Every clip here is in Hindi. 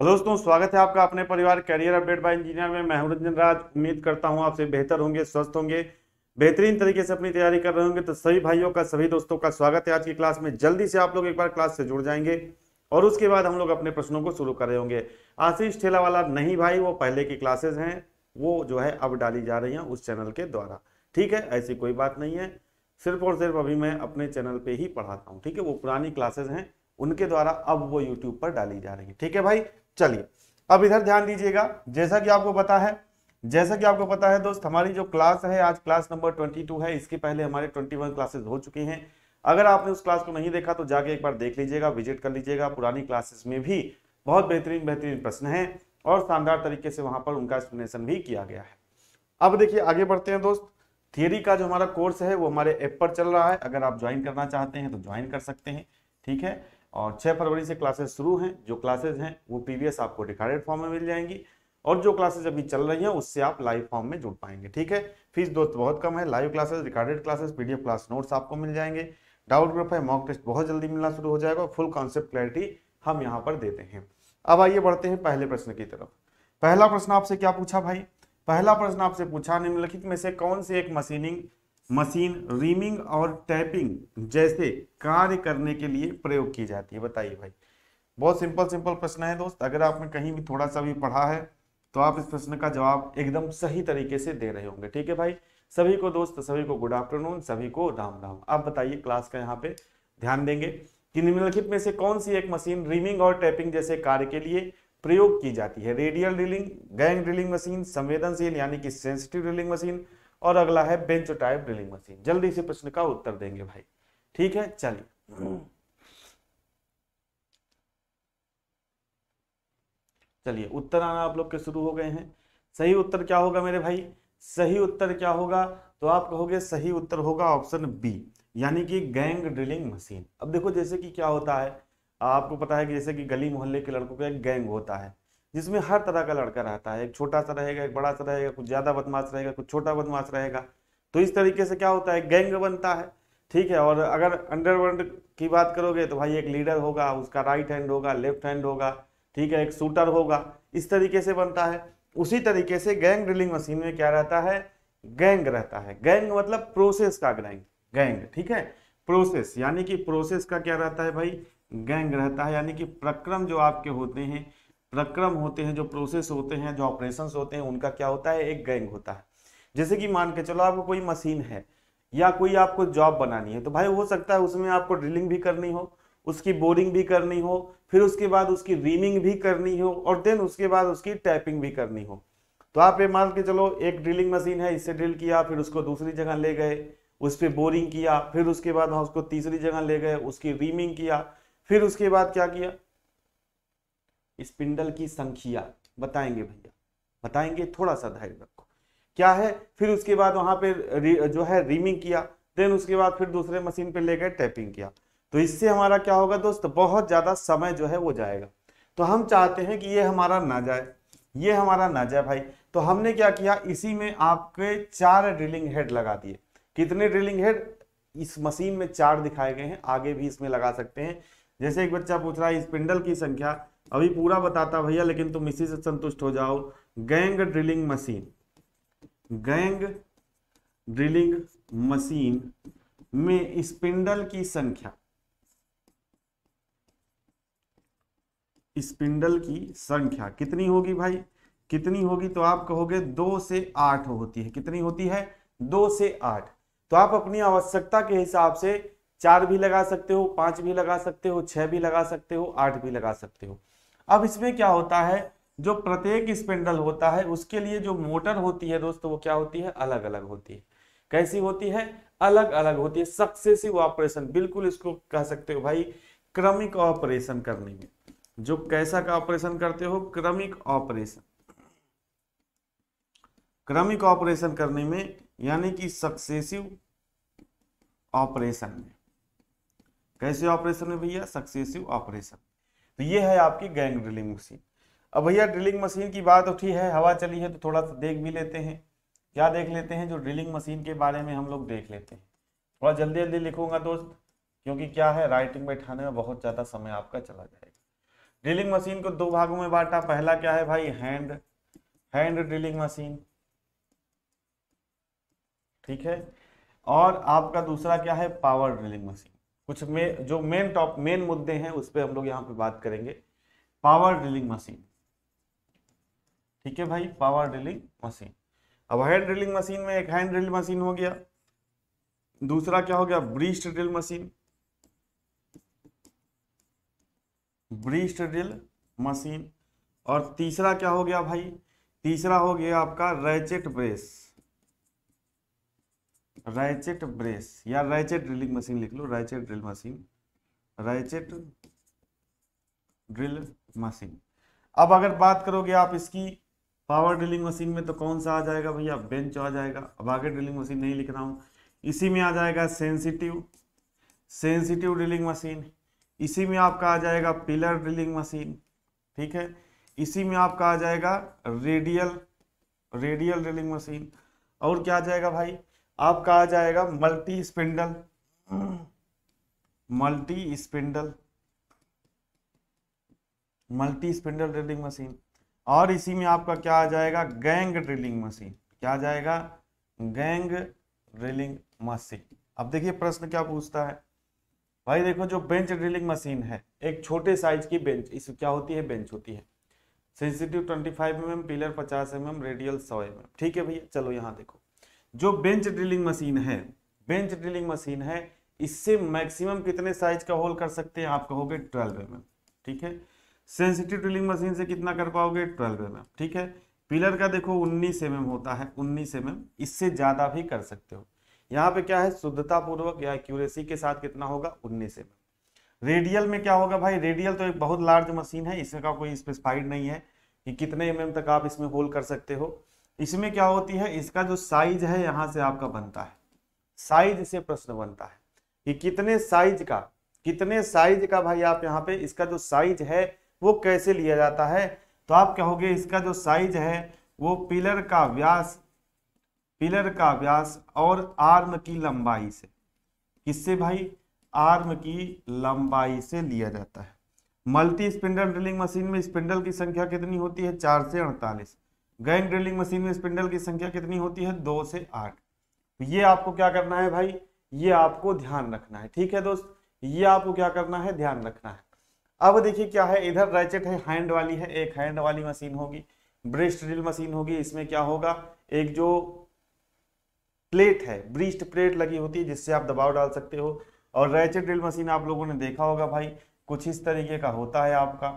तो दोस्तों स्वागत है आपका अपने परिवार करियर अपडेट बाय इंजीनियर में मैं रंजन राज उम्मीद करता हूं आपसे बेहतर होंगे स्वस्थ होंगे बेहतरीन तरीके से अपनी तैयारी कर रहे होंगे तो सभी भाइयों का सभी दोस्तों का स्वागत है आज की क्लास में जल्दी से आप लोग एक बार क्लास से जुड़ जाएंगे और उसके बाद हम लोग अपने प्रश्नों को शुरू कर रहे होंगे आशीष ठेला वाला नहीं भाई वो पहले की क्लासेज हैं वो जो है अब डाली जा रही हैं उस चैनल के द्वारा ठीक है ऐसी कोई बात नहीं है सिर्फ और सिर्फ अभी मैं अपने चैनल पर ही पढ़ाता हूँ ठीक है वो पुरानी क्लासेज हैं उनके द्वारा अब वो यूट्यूब पर डाली जा रही है ठीक है भाई चलिए अब इधर ध्यान दीजिएगा जैसा कि आपको पता है जैसा कि आपको पता है दोस्त हमारी जो क्लास है आज क्लास नंबर 22 है इसके पहले हमारे 21 क्लासेस हो चुके हैं अगर आपने उस क्लास को नहीं देखा तो जाके एक बार देख लीजिएगा विजिट कर लीजिएगा पुरानी क्लासेस में भी बहुत बेहतरीन बेहतरीन प्रश्न है और शानदार तरीके से वहां पर उनका एक्सप्लेनेशन भी किया गया है अब देखिए आगे बढ़ते हैं दोस्त थियरी का जो हमारा कोर्स है वो हमारे ऐप पर चल रहा है अगर आप ज्वाइन करना चाहते हैं तो ज्वाइन कर सकते हैं ठीक है और 6 फरवरी से क्लासेस शुरू हैं जो क्लासेस हैं वो पीवीएस आपको रिकॉर्डेड फॉर्म में मिल जाएंगी और जो क्लासेज अभी चल रही हैं उससे आप लाइव फॉर्म में जुड़ पाएंगे ठीक है फीस दोस्त बहुत कम है live classes recorded classes PDF class notes आपको मिल जाएंगे डाउट ग्रुप है मॉक टेस्ट बहुत जल्दी मिलना शुरू हो जाएगा फुल कॉन्सेप्ट क्लैरिटी हम यहाँ पर देते हैं अब आइए बढ़ते हैं पहले प्रश्न की तरफ पहला प्रश्न आपसे क्या पूछा भाई पहला प्रश्न आपसे पूछा निम्नलिखित में से कौन सी एक मशीनिंग मशीन रीमिंग और टैपिंग जैसे कार्य करने के लिए प्रयोग की जाती है बताइए भाई बहुत सिंपल सिंपल प्रश्न है दोस्त अगर आपने कहीं भी थोड़ा सा भी पढ़ा है तो आप इस प्रश्न का जवाब एकदम सही तरीके से दे रहे होंगे ठीक है भाई सभी को दोस्त सभी को गुड आफ्टरनून सभी को राम राम आप बताइए क्लास का यहाँ पे ध्यान देंगे कि निम्नलिखित में से कौन सी एक मशीन रीमिंग और टैपिंग जैसे कार्य के लिए प्रयोग की जाती है radial drilling gang drilling machine संवेदनशील यानी कि सेंसिटिव ड्रिलिंग मशीन और अगला है बेंच टाइप ड्रिलिंग मशीन जल्दी से प्रश्न का उत्तर देंगे भाई ठीक है चलिए चलिए उत्तर आना आप लोग के शुरू हो गए हैं सही उत्तर क्या होगा मेरे भाई सही उत्तर क्या होगा तो आप कहोगे सही उत्तर होगा ऑप्शन बी यानी कि गैंग ड्रिलिंग मशीन अब देखो जैसे कि क्या होता है आपको पता है कि जैसे कि गली मोहल्ले के लड़कों का एक गैंग होता है जिसमें हर तरह का लड़का रहता है एक छोटा सा रहेगा एक बड़ा सा रहेगा कुछ ज़्यादा बदमाश रहेगा कुछ छोटा बदमाश रहेगा तो इस तरीके से क्या होता है गैंग बनता है ठीक है और अगर अंडरवर्ल्ड की बात करोगे तो भाई एक लीडर होगा उसका राइट हैंड होगा लेफ्ट हैंड होगा ठीक है एक शूटर होगा इस तरीके से बनता है उसी तरीके से गैंग ड्रिलिंग मशीन में क्या रहता है गैंग रहता है गैंग मतलब प्रोसेस का गैंग गैंग ठीक है प्रोसेस यानी कि प्रोसेस का क्या रहता है भाई गैंग रहता है यानी कि प्रक्रम जो आपके होते हैं प्रक्रम होते हैं जो प्रोसेस होते हैं जो ऑपरेशन होते हैं उनका क्या होता है एक गैंग होता है जैसे कि मान के चलो आपको कोई मशीन है या कोई आपको जॉब बनानी है तो भाई हो सकता है उसमें आपको ड्रिलिंग भी करनी हो उसकी बोरिंग भी करनी हो फिर उसके बाद उसकी रीमिंग भी करनी हो और देन उसके बाद उसकी टैपिंग भी करनी हो तो आप ये मान के चलो एक ड्रिलिंग मशीन है इससे ड्रिल किया फिर उसको दूसरी जगह ले गए उस पर बोरिंग किया फिर उसके बाद वहाँ उसको तीसरी जगह ले गए उसकी रीमिंग किया फिर उसके बाद क्या किया स्पिंडल की संख्या बताएंगे भैया बताएंगे थोड़ा सा धैर्य रखो क्या है फिर उसके बाद वहां पे जो है रीमिंग किया देन उसके बाद फिर दूसरे मशीन पे लेकर टैपिंग किया तो इससे हमारा क्या होगा दोस्त बहुत ज्यादा समय जो है वो जाएगा तो हम चाहते हैं कि ये हमारा ना जाए ये हमारा ना जाए भाई तो हमने क्या किया इसी में आपके चार ड्रिलिंग हेड लगा दिए कितने ड्रिलिंग हेड इस मशीन में चार दिखाए गए हैं आगे भी इसमें लगा सकते हैं जैसे एक बच्चा पूछ रहा है स्पिंडल की संख्या अभी पूरा बताता भैया लेकिन तुम इसी से संतुष्ट हो जाओ gang drilling machine gang drilling machine में स्पिंडल की संख्या स्पिंडल की संख्या कितनी होगी भाई कितनी होगी तो आप कहोगे दो से आठ होती है कितनी होती है दो से आठ तो आप अपनी आवश्यकता के हिसाब से चार भी लगा सकते हो पांच भी लगा सकते हो छह भी लगा सकते हो आठ भी लगा सकते हो अब इसमें क्या होता है जो प्रत्येक स्पिंडल होता है उसके लिए जो मोटर होती है दोस्तों वो क्या होती है अलग अलग होती है कैसी होती है अलग अलग होती है सक्सेसिव ऑपरेशन बिल्कुल इसको कह सकते हो भाई क्रमिक ऑपरेशन करने में जो कैसा का ऑपरेशन करते हो क्रमिक ऑपरेशन क्रमिक ऑपरेशन करने में यानी कि सक्सेसिव ऑपरेशन में कैसे ऑपरेशन में भैया सक्सेसिव ऑपरेशन तो ये है आपकी गैंग ड्रिलिंग मशीन अब भैया ड्रिलिंग मशीन की बात उठी है हवा चली है तो थोड़ा सा देख भी लेते हैं क्या देख लेते हैं जो ड्रिलिंग मशीन के बारे में हम लोग देख लेते हैं थोड़ा जल्दी जल्दी लिखूंगा दोस्त क्योंकि क्या है राइटिंग बैठाने में बहुत ज़्यादा समय आपका चला जाएगा ड्रिलिंग मशीन को दो भागों में बांटा पहला क्या है भाई हैंड हैंड ड्रिलिंग मशीन ठीक है और आपका दूसरा क्या है पावर ड्रिलिंग मशीन कुछ में जो मेन टॉप मेन मुद्दे हैं उस पर हम लोग यहाँ पे बात करेंगे पावर ड्रिलिंग मशीन ठीक है भाई पावर ड्रिलिंग मशीन अब हैंड ड्रिलिंग मशीन में एक हैंड ड्रिल मशीन हो गया दूसरा क्या हो गया breast drill machine breast drill machine और तीसरा क्या हो गया भाई तीसरा हो गया आपका रैचेट प्रेस रायचेट ब्रेस या रायचेट ड्रिलिंग मशीन लिख लो ratchet drill machine ratchet drill machine अब अगर बात करोगे आप इसकी पावर ड्रिलिंग मशीन में तो कौन सा आ जाएगा भैया बेंच आ जाएगा अब आगे ड्रिलिंग मशीन नहीं लिख रहा हूँ इसी में आ जाएगा सेंसिटिव सेंसिटिव ड्रिलिंग मशीन इसी में आपका आ जाएगा पिलर ड्रिलिंग मशीन ठीक है इसी में आपका आ जाएगा रेडियल रेडियल ड्रिलिंग मशीन और क्या आ जाएगा भाई आपका आ जाएगा multi spindle multi spindle multi spindle drilling machine और इसी में आपका क्या आ जाएगा गैंग ड्रिलिंग मशीन क्या आ जाएगा गैंग ड्रिलिंग मशीन अब देखिए प्रश्न क्या पूछता है भाई देखो जो बेंच ड्रिलिंग मशीन है एक छोटे साइज की बेंच इस क्या होती है बेंच होती है sensitive 25 five mm, pillar 50 M mm, radial 100 M mm. ठीक है भैया चलो यहाँ देखो जो बेंच ड्रिलिंग मशीन है बेंच ड्रिलिंग मशीन है इससे मैक्सिमम कितने साइज का होल कर सकते हैं आप कहोगे ट्वेल्व एम mm, ठीक है सेंसिटिव ड्रिलिंग मशीन से कितना कर पाओगे ट्वेल्व एम mm, ठीक है पिलर का देखो उन्नीस एम mm होता है उन्नीस एम इससे ज़्यादा भी कर सकते हो यहाँ पे क्या है शुद्धतापूर्वक या एक्यूरेसी के साथ कितना होगा उन्नीस एम रेडियल में क्या होगा भाई रेडियल तो एक बहुत लार्ज मशीन है इसका कोई स्पेसिफाइड नहीं है कि कितने एम तक आप इसमें होल कर सकते हो इसमें क्या होती है इसका जो साइज है यहाँ से आपका बनता है साइज से प्रश्न बनता है कि कितने साइज का कितने साइज का भाई आप यहाँ पे इसका जो साइज है वो कैसे लिया जाता है तो आप कहोगे इसका जो साइज है वो पिलर का व्यास पिलर का व्यास और आर्म की लंबाई से किससे भाई आर्म की लंबाई से लिया जाता है मल्टी स्पिंडल ड्रिलिंग मशीन में स्पिंडल की संख्या कितनी होती है चार से अड़तालीस गैन ड्रिलिंग मशीन में स्पिंडल की संख्या कितनी होती है दो से आठ तो ये आपको क्या करना है भाई ये आपको ध्यान रखना है ठीक है दोस्त ये आपको क्या करना है ध्यान रखना है अब देखिए क्या है इधर रैचेट है हैंड वाली है एक हैंड वाली मशीन होगी ब्रिस्ट ड्रिल मशीन होगी इसमें क्या होगा एक जो प्लेट है ब्रिस्ट प्लेट लगी होती है जिससे आप दबाव डाल सकते हो और रैचेट ड्रिल मशीन आप लोगों ने देखा होगा भाई कुछ इस तरीके का होता है आपका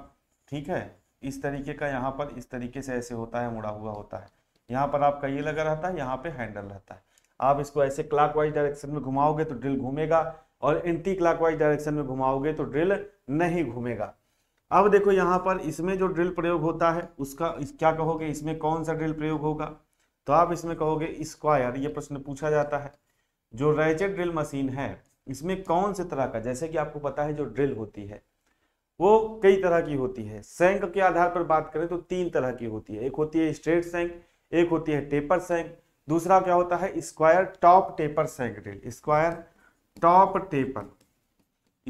ठीक है इस तरीके का यहाँ पर इस तरीके से ऐसे होता है मुड़ा हुआ होता है यहाँ पर आपका ये लगा रहता है यहाँ पे हैंडल रहता है आप इसको ऐसे क्लाक डायरेक्शन में घुमाओगे तो ड्रिल घूमेगा और एंटी क्लाक डायरेक्शन में घुमाओगे तो ड्रिल नहीं घूमेगा अब देखो यहाँ पर इसमें जो ड्रिल प्रयोग होता है उसका इस क्या कहोगे इसमें कौन सा ड्रिल प्रयोग होगा तो आप इसमें कहोगे स्क्वायर ये प्रश्न पूछा जाता है जो रैचेट ड्रिल मशीन है इसमें कौन से तरह का जैसे कि आपको पता है जो ड्रिल होती है वो कई तरह की होती है सैंक के आधार पर बात करें तो तीन तरह की होती है एक होती है स्ट्रेट सैंक एक होती है टेपर सैंक दूसरा क्या होता है square top taper shank drill square top taper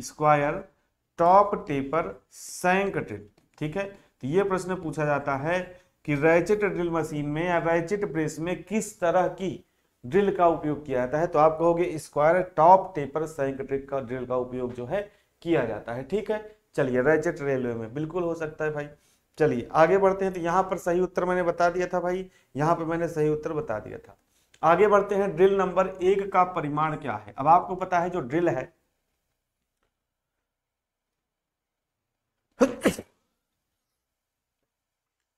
square top taper shank drill ठीक है तो ये प्रश्न पूछा जाता है कि रैचेट ड्रिल मशीन में या रैचेट प्रेस में किस तरह की ड्रिल का उपयोग किया जाता है तो आप कहोगे square top taper shank drill का ड्रिल का उपयोग जो है किया जाता है ठीक है चलिए रैचेट रेलवे में बिल्कुल हो सकता है भाई चलिए आगे बढ़ते हैं तो यहाँ पर सही उत्तर मैंने बता दिया था भाई यहाँ पर मैंने सही उत्तर बता दिया था आगे बढ़ते हैं ड्रिल नंबर एक का परिमाण क्या है अब आपको पता है जो ड्रिल है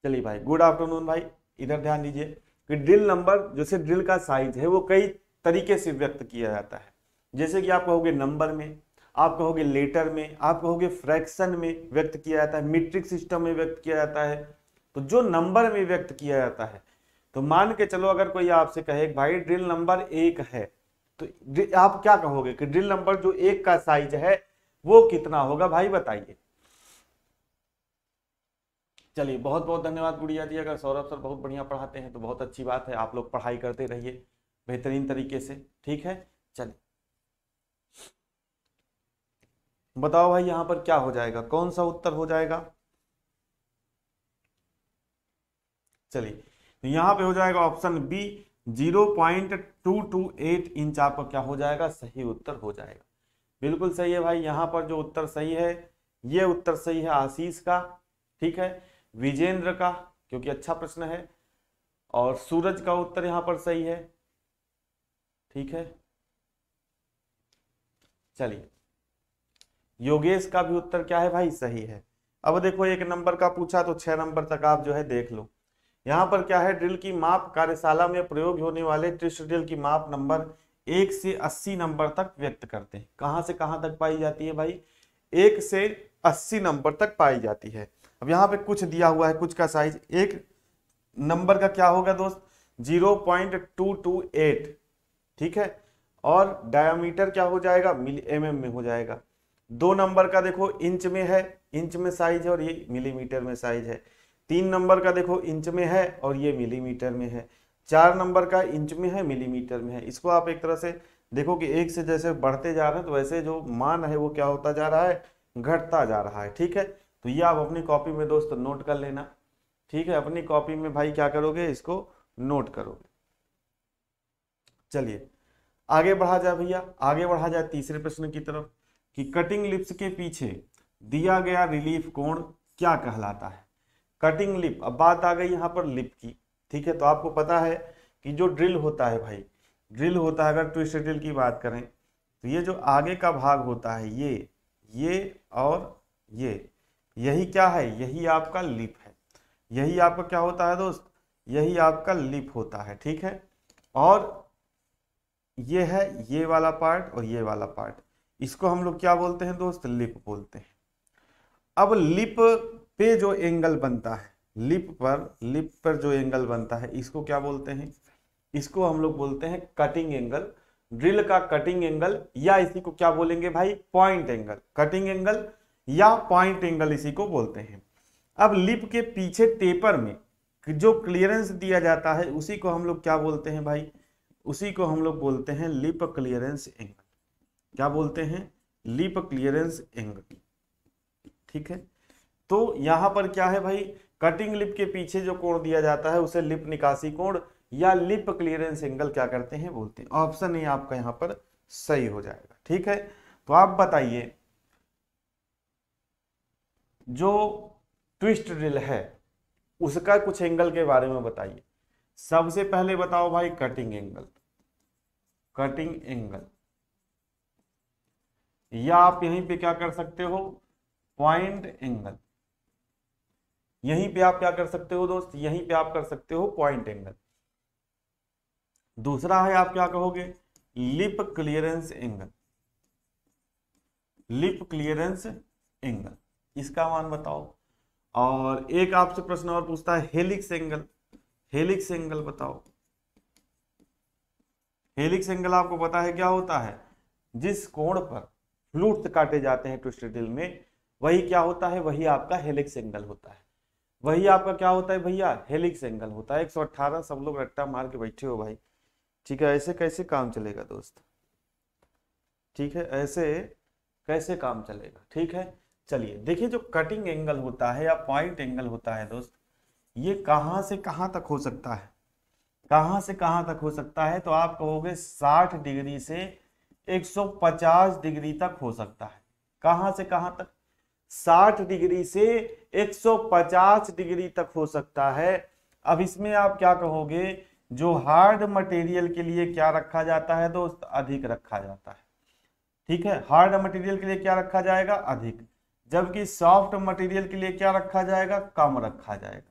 चलिए भाई गुड आफ्टरनून भाई इधर ध्यान दीजिए कि ड्रिल नंबर जैसे ड्रिल का साइज है वो कई तरीके से व्यक्त किया जाता है जैसे कि आप कहोगे नंबर में आप कहोगे लेटर में आप कहोगे फ्रैक्शन में व्यक्त किया जाता है मीट्रिक सिस्टम में व्यक्त किया जाता है तो जो नंबर में व्यक्त किया जाता है तो मान के चलो अगर कोई आपसे कहे भाई ड्रिल नंबर एक है तो आप क्या कहोगे कि ड्रिल नंबर जो एक का साइज है वो कितना होगा भाई बताइए चलिए बहुत बहुत धन्यवाद गुड़िया जी अगर सौरभ सर बहुत बढ़िया पढ़ाते हैं तो बहुत अच्छी बात है आप लोग पढ़ाई करते रहिए बेहतरीन तरीके से ठीक है चलिए बताओ भाई यहां पर क्या हो जाएगा कौन सा उत्तर हो जाएगा चलिए तो यहां पे हो जाएगा option B zero point two two eight inch आपका क्या हो जाएगा सही उत्तर हो जाएगा बिल्कुल सही है भाई यहां पर जो उत्तर सही है ये उत्तर सही है आशीष का ठीक है विजेंद्र का क्योंकि अच्छा प्रश्न है और सूरज का उत्तर यहां पर सही है ठीक है चलिए योगेश का भी उत्तर क्या है भाई सही है अब देखो एक नंबर का पूछा तो छह नंबर तक आप जो है देख लो यहाँ पर क्या है ड्रिल की माप कार्यशाला में प्रयोग होने वाले ट्रिस्ट ड्रिल की माप नंबर एक से अस्सी नंबर तक व्यक्त करते हैं कहाँ से कहाँ तक पाई जाती है भाई एक से अस्सी नंबर तक पाई जाती है अब यहाँ पे कुछ दिया हुआ है कुछ का साइज एक नंबर का क्या होगा दोस्त zero point two two eight ठीक है और डायामीटर क्या हो जाएगा मिली एम mm में हो जाएगा दो नंबर का देखो इंच में है इंच में साइज है और ये मिलीमीटर में साइज है तीन नंबर का देखो इंच में है और ये मिलीमीटर में है चार नंबर का इंच में है मिलीमीटर में है इसको आप एक तरह से देखो कि एक से जैसे बढ़ते जा रहे हैं तो वैसे जो मान है वो क्या होता जा रहा है घटता जा रहा है ठीक है तो ये आप अपनी कॉपी में दोस्त नोट कर लेना ठीक है अपनी कॉपी में भाई क्या करोगे इसको नोट करोगे चलिए आगे बढ़ा जाए भैया आगे बढ़ा जाए तीसरे प्रश्न की तरफ कि कटिंग लिप्स के पीछे दिया गया रिलीफ कोण क्या कहलाता है कटिंग लिप अब बात आ गई यहाँ पर लिप की ठीक है तो आपको पता है कि जो ड्रिल होता है भाई ड्रिल होता है अगर ट्विस्ट ड्रिल की बात करें तो ये जो आगे का भाग होता है ये ये और ये यही क्या है यही आपका लिप है यही आपका क्या होता है दोस्त यही आपका लिप होता है ठीक है और ये है ये वाला पार्ट और ये वाला पार्ट इसको हम लोग क्या बोलते हैं दोस्त लिप बोलते हैं अब लिप पे जो एंगल बनता है लिप पर लिप पर जो एंगल बनता है इसको क्या बोलते हैं इसको हम लोग बोलते हैं कटिंग एंगल ड्रिल का कटिंग एंगल या इसी को क्या बोलेंगे भाई पॉइंट एंगल कटिंग एंगल या पॉइंट एंगल इसी को बोलते हैं अब लिप के पीछे टेपर में जो क्लियरेंस दिया जाता है उसी को हम लोग क्या बोलते हैं भाई उसी को हम लोग बोलते हैं लिप क्लियरेंस एंगल क्या बोलते हैं लीप क्लियरेंस एंगल ठीक है तो यहां पर क्या है भाई कटिंग लिप के पीछे जो कोण दिया जाता है उसे लिप निकासी कोण या लिप क्लियरेंस एंगल क्या करते हैं बोलते हैं ऑप्शन ए आपका यहां पर सही हो जाएगा ठीक है तो आप बताइए जो ट्विस्ट ड्रिल है उसका कुछ एंगल के बारे में बताइए सबसे पहले बताओ भाई कटिंग एंगल कटिंग एंगल या आप यहीं पे क्या कर सकते हो पॉइंट एंगल यहीं पे आप क्या कर सकते हो दोस्त यहीं पे आप कर सकते हो पॉइंट एंगल दूसरा है आप क्या कहोगे lip clearance angle lip clearance angle इसका मान बताओ और एक आपसे प्रश्न और पूछता है हेलिक्स एंगल हेलिक्स एंगल बताओ हेलिक्स एंगल आपको पता है क्या होता है जिस कोण पर फ्लूट काटे जाते हैं ट्विस्टेडिल में वही क्या होता है वही आपका हेलिक्स एंगल होता है वही आपका क्या होता है भैया हेलिक्स एंगल होता है 118 सब लोग रट्टा मार के बैठे हो भाई ठीक है ऐसे कैसे काम चलेगा दोस्त ठीक है ऐसे कैसे काम चलेगा ठीक है चलिए देखिए जो कटिंग एंगल होता है या पॉइंट एंगल होता है दोस्त ये कहाँ से कहाँ तक हो सकता है कहाँ से कहाँ तक हो सकता है तो आप कहोगे 60 डिग्री से 150 डिग्री तक हो सकता है कहां से कहां तक 60 डिग्री से 150 डिग्री तक हो सकता है अब इसमें आप क्या कहोगे जो हार्ड मटेरियल के लिए क्या रखा जाता है दोस्त अधिक रखा जाता है ठीक है हार्ड मटेरियल के लिए क्या रखा जाएगा अधिक जबकि सॉफ्ट मटेरियल के लिए क्या रखा जाएगा कम रखा जाएगा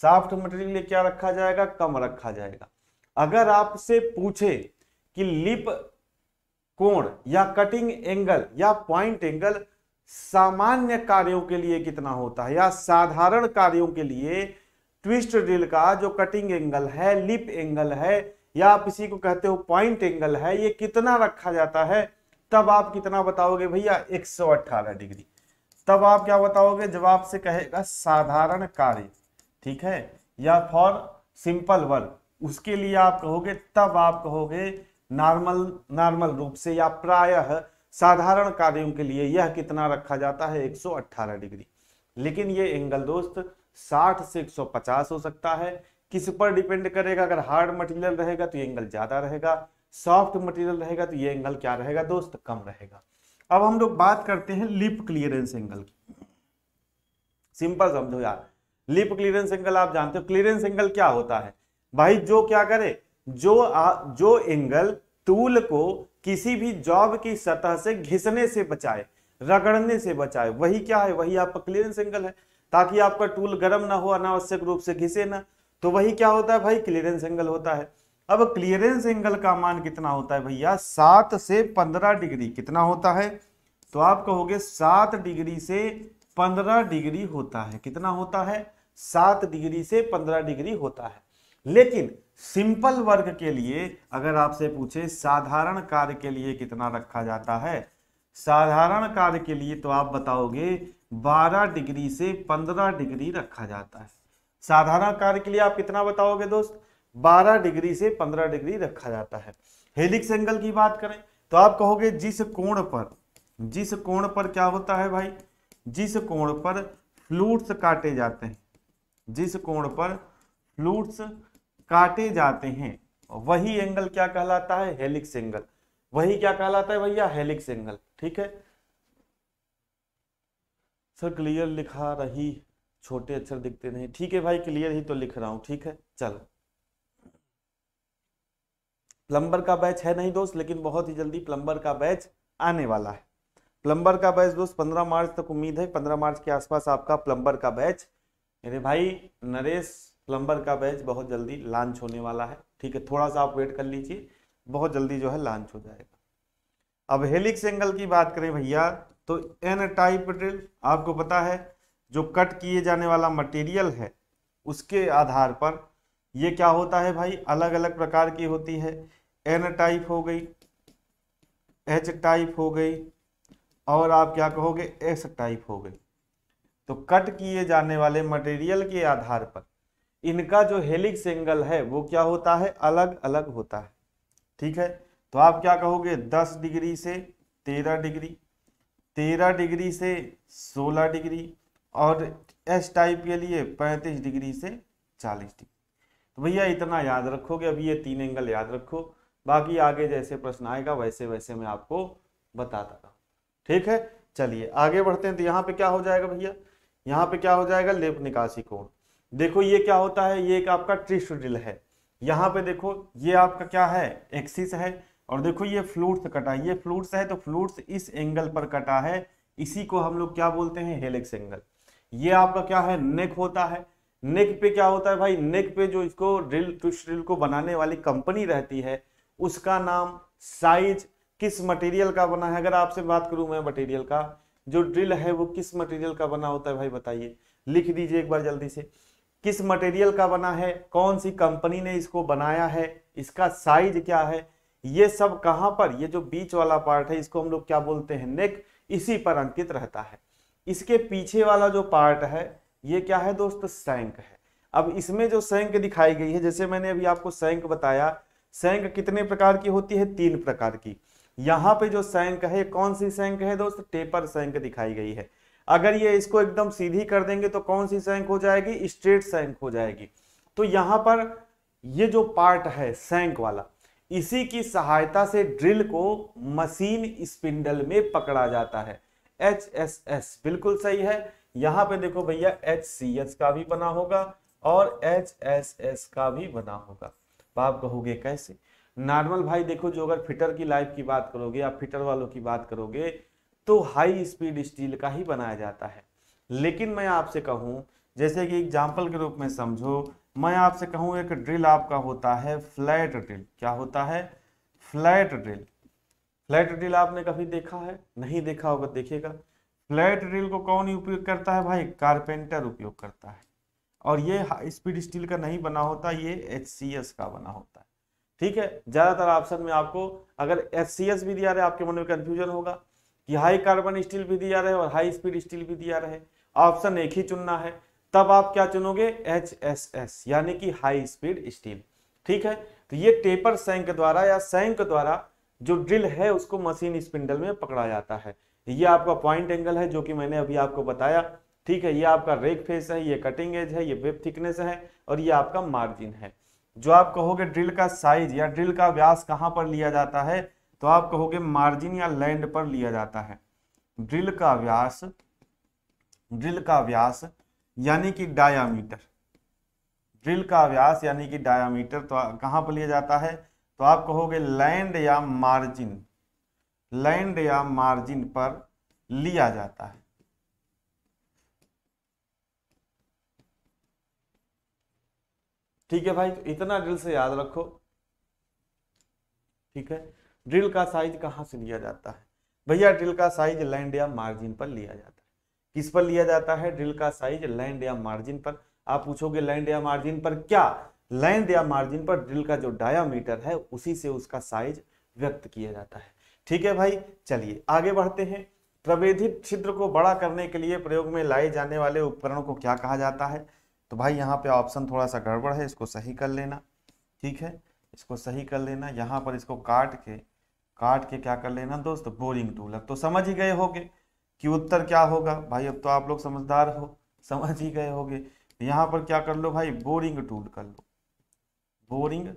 सॉफ्ट मटेरियल के लिए क्या रखा जाएगा कम रखा जाएगा अगर आपसे पूछे कि लिप कोण या कटिंग एंगल या पॉइंट एंगल सामान्य कार्यों के लिए कितना होता है या साधारण कार्यों के लिए ट्विस्ट ड्रिल का जो कटिंग एंगल है लिप एंगल है या आप इसी को कहते हो पॉइंट एंगल है ये कितना रखा जाता है तब आप कितना बताओगे भैया 118 डिग्री तब आप क्या बताओगे जब आपसे कहेगा साधारण कार्य ठीक है या फॉर सिंपल वर्क उसके लिए आप कहोगे तब आप कहोगे नॉर्मल नॉर्मल रूप से या प्रायः साधारण कार्यों के लिए यह कितना रखा जाता है 118 डिग्री लेकिन ये एंगल दोस्त 60 से 150 हो सकता है किस पर डिपेंड करेगा अगर हार्ड मटेरियल रहेगा तो ये एंगल ज्यादा रहेगा सॉफ्ट मटेरियल रहेगा तो ये एंगल क्या रहेगा दोस्त कम रहेगा अब हम लोग बात करते हैं लिप क्लियरेंस एंगल की सिंपल समझो यार लिप क्लियरेंस एंगल आप जानते हो क्लियरेंस एंगल क्या होता है भाई जो क्या करे जो आ, जो एंगल टूल को किसी भी जॉब की सतह से घिसने से बचाए रगड़ने से बचाए वही क्या है वही आपका क्लियरेंस एंगल है ताकि आपका टूल गर्म ना हो अनावश्यक रूप से घिसे ना तो वही क्या होता है भाई क्लियरेंस एंगल होता है अब क्लियरेंस एंगल का मान कितना होता है भैया सात से पंद्रह डिग्री कितना होता है तो आप कहोगे सात डिग्री से पंद्रह डिग्री होता है कितना होता है सात डिग्री से पंद्रह डिग्री होता है लेकिन सिंपल वर्ग के लिए अगर आपसे पूछे साधारण कार्य के लिए कितना रखा जाता है साधारण कार्य के लिए तो आप बताओगे 12 डिग्री से 15 डिग्री रखा जाता है साधारण कार्य के लिए आप कितना बताओगे दोस्त 12 डिग्री से 15 डिग्री रखा जाता है हेलिक्स एंगल की बात करें तो आप कहोगे जिस कोण पर जिस कोण पर क्या होता है भाई जिस कोण पर फ्लूट्स काटे जाते हैं जिस कोण पर फ्लूट्स काटे जाते हैं वही एंगल क्या कहलाता है हेलिक्स एंगल वही क्या कहलाता है भैया हेलिक्स एंगल ठीक है सर क्लियर लिखा रही छोटे अक्षर दिखते नहीं ठीक है भाई क्लियर ही तो लिख रहा हूं ठीक है चलो प्लम्बर का बैच है नहीं दोस्त लेकिन बहुत ही जल्दी प्लम्बर का बैच आने वाला है प्लम्बर का बैच दोस्त 15 मार्च तक उम्मीद है 15 मार्च के आसपास आपका प्लम्बर का बैच मेरे भाई नरेश प्लम्बर का बैच बहुत जल्दी लॉन्च होने वाला है ठीक है थोड़ा सा आप वेट कर लीजिए बहुत जल्दी जो है लॉन्च हो जाएगा अब हेलिक्स एंगल की बात करें भैया तो एन टाइप ड्रिल आपको पता है जो कट किए जाने वाला मटेरियल है उसके आधार पर ये क्या होता है भाई अलग अलग प्रकार की होती है एन टाइप हो गई एच टाइप हो गई और आप क्या कहोगे एस टाइप हो गई तो कट किए जाने वाले मटेरियल के आधार पर इनका जो हेलिक्स एंगल है वो क्या होता है अलग अलग होता है ठीक है तो आप क्या कहोगे दस डिग्री से तेरह डिग्री तेरह डिग्री से सोलह डिग्री और एस टाइप के लिए पैंतीस डिग्री से चालीस डिग्री तो भैया इतना याद रखोगे अभी ये तीन एंगल याद रखो बाकी आगे जैसे प्रश्न आएगा वैसे वैसे मैं आपको बताता रहा ठीक है चलिए आगे बढ़ते हैं तो यहाँ पे क्या हो जाएगा भैया यहाँ पे क्या हो जाएगा लेप निकासी कोण देखो ये क्या होता है ये एक आपका ट्रिशुडिल है यहाँ पे देखो ये आपका क्या है एक्सिस है और देखो ये फ्लूट्स कटा ये फ्लूट्स है तो फ्लूट्स इस एंगल पर कटा है इसी को हम लोग क्या बोलते हैं हेलिक्स एंगल ये आपका क्या है नेक होता है नेक पे क्या होता है भाई नेक पे जो इसको ड्रिल टूश ड्रिल को बनाने वाली कंपनी रहती है उसका नाम साइज किस मटेरियल का बना है अगर आपसे बात करूं मैं मटेरियल का जो ड्रिल है वो किस मटेरियल का बना होता है भाई बताइए लिख दीजिए एक बार जल्दी से किस मटेरियल का बना है कौन सी कंपनी ने इसको बनाया है इसका साइज क्या है ये सब कहाँ पर ये जो बीच वाला पार्ट है इसको हम लोग क्या बोलते हैं नेक इसी पर अंकित रहता है इसके पीछे वाला जो पार्ट है ये क्या है दोस्त सैंक है अब इसमें जो सैंक दिखाई गई है जैसे मैंने अभी आपको सैंक बताया सैंक कितने प्रकार की होती है तीन प्रकार की यहाँ पे जो सैंक है कौन सी सैंक है दोस्त टेपर सैंक दिखाई गई है अगर ये इसको एकदम सीधी कर देंगे तो कौन सी सैंक हो जाएगी स्ट्रेट सैंक हो जाएगी तो यहाँ पर ये जो पार्ट है सैंक वाला इसी की सहायता से ड्रिल को मशीन स्पिंडल में पकड़ा जाता है एच एस एस बिल्कुल सही है यहाँ पे देखो भैया एच सी एच का भी बना होगा और एच एस एस का भी बना होगा तो आप कहोगे कैसे नॉर्मल भाई देखो जो अगर फिटर की लाइफ की बात करोगे या फिटर वालों की बात करोगे तो हाई स्पीड स्टील का ही बनाया जाता है लेकिन मैं आपसे कहूँ जैसे कि एग्जाम्पल के रूप में समझो मैं आपसे कहूँ एक ड्रिल आपका होता है फ्लैट ड्रिल क्या होता है फ्लैट ड्रिल फ्लैट ड्रिल आपने कभी देखा है नहीं देखा होगा देखिएगा फ्लैट ड्रिल को कौन उपयोग करता है भाई कारपेंटर उपयोग करता है और ये स्पीड स्टील का नहीं बना होता ये एच का बना होता है ठीक है ज़्यादातर ऑप्शन में आपको अगर एच भी दिया रहे आपके मन में कन्फ्यूजन होगा कि हाई कार्बन स्टील भी दिया रहे और हाई स्पीड स्टील भी दिया रहे ऑप्शन एक ही चुनना है तब आप क्या चुनोगे एच एस एस यानी कि हाई स्पीड स्टील ठीक है तो ये टेपर सैंक द्वारा या सैंक द्वारा जो ड्रिल है उसको मशीन स्पिंडल में पकड़ा जाता है ये आपका पॉइंट एंगल है जो कि मैंने अभी आपको बताया ठीक है ये आपका रेक फेस है ये कटिंग एज है ये वेब थिकनेस है और ये आपका मार्जिन है जो आप कहोगे ड्रिल का साइज या ड्रिल का व्यास कहाँ पर लिया जाता है तो आप कहोगे मार्जिन या लैंड पर लिया जाता है ड्रिल का व्यास ड्रिल का व्यास यानी कि डायामीटर ड्रिल का व्यास यानी कि डायामीटर तो कहां पर लिया जाता है तो आप कहोगे लैंड या मार्जिन लैंड या मार्जिन पर लिया जाता है ठीक है भाई तो इतना ड्रिल से याद रखो ठीक है ड्रिल का साइज कहाँ से लिया जाता है भैया ड्रिल का साइज लैंड या मार्जिन पर लिया जाता है किस पर लिया जाता है ड्रिल का साइज लैंड या मार्जिन पर आप पूछोगे लैंड या मार्जिन पर क्या लैंड या मार्जिन पर ड्रिल का जो डायामीटर है उसी से उसका साइज व्यक्त किया जाता है ठीक है भाई चलिए आगे बढ़ते हैं प्रवेधित छिद्र को बड़ा करने के लिए प्रयोग में लाए जाने वाले उपकरण को क्या कहा जाता है तो भाई यहाँ पे ऑप्शन थोड़ा सा गड़बड़ है इसको सही कर लेना ठीक है इसको सही कर लेना यहाँ पर इसको काट के काट के क्या कर लेना दोस्त बोरिंग टूल अब तो समझ ही गए होगे कि उत्तर क्या होगा भाई अब तो आप लोग समझदार हो समझ ही गए होगे तो यहाँ पर क्या कर लो भाई बोरिंग टूल कर लो बोरिंग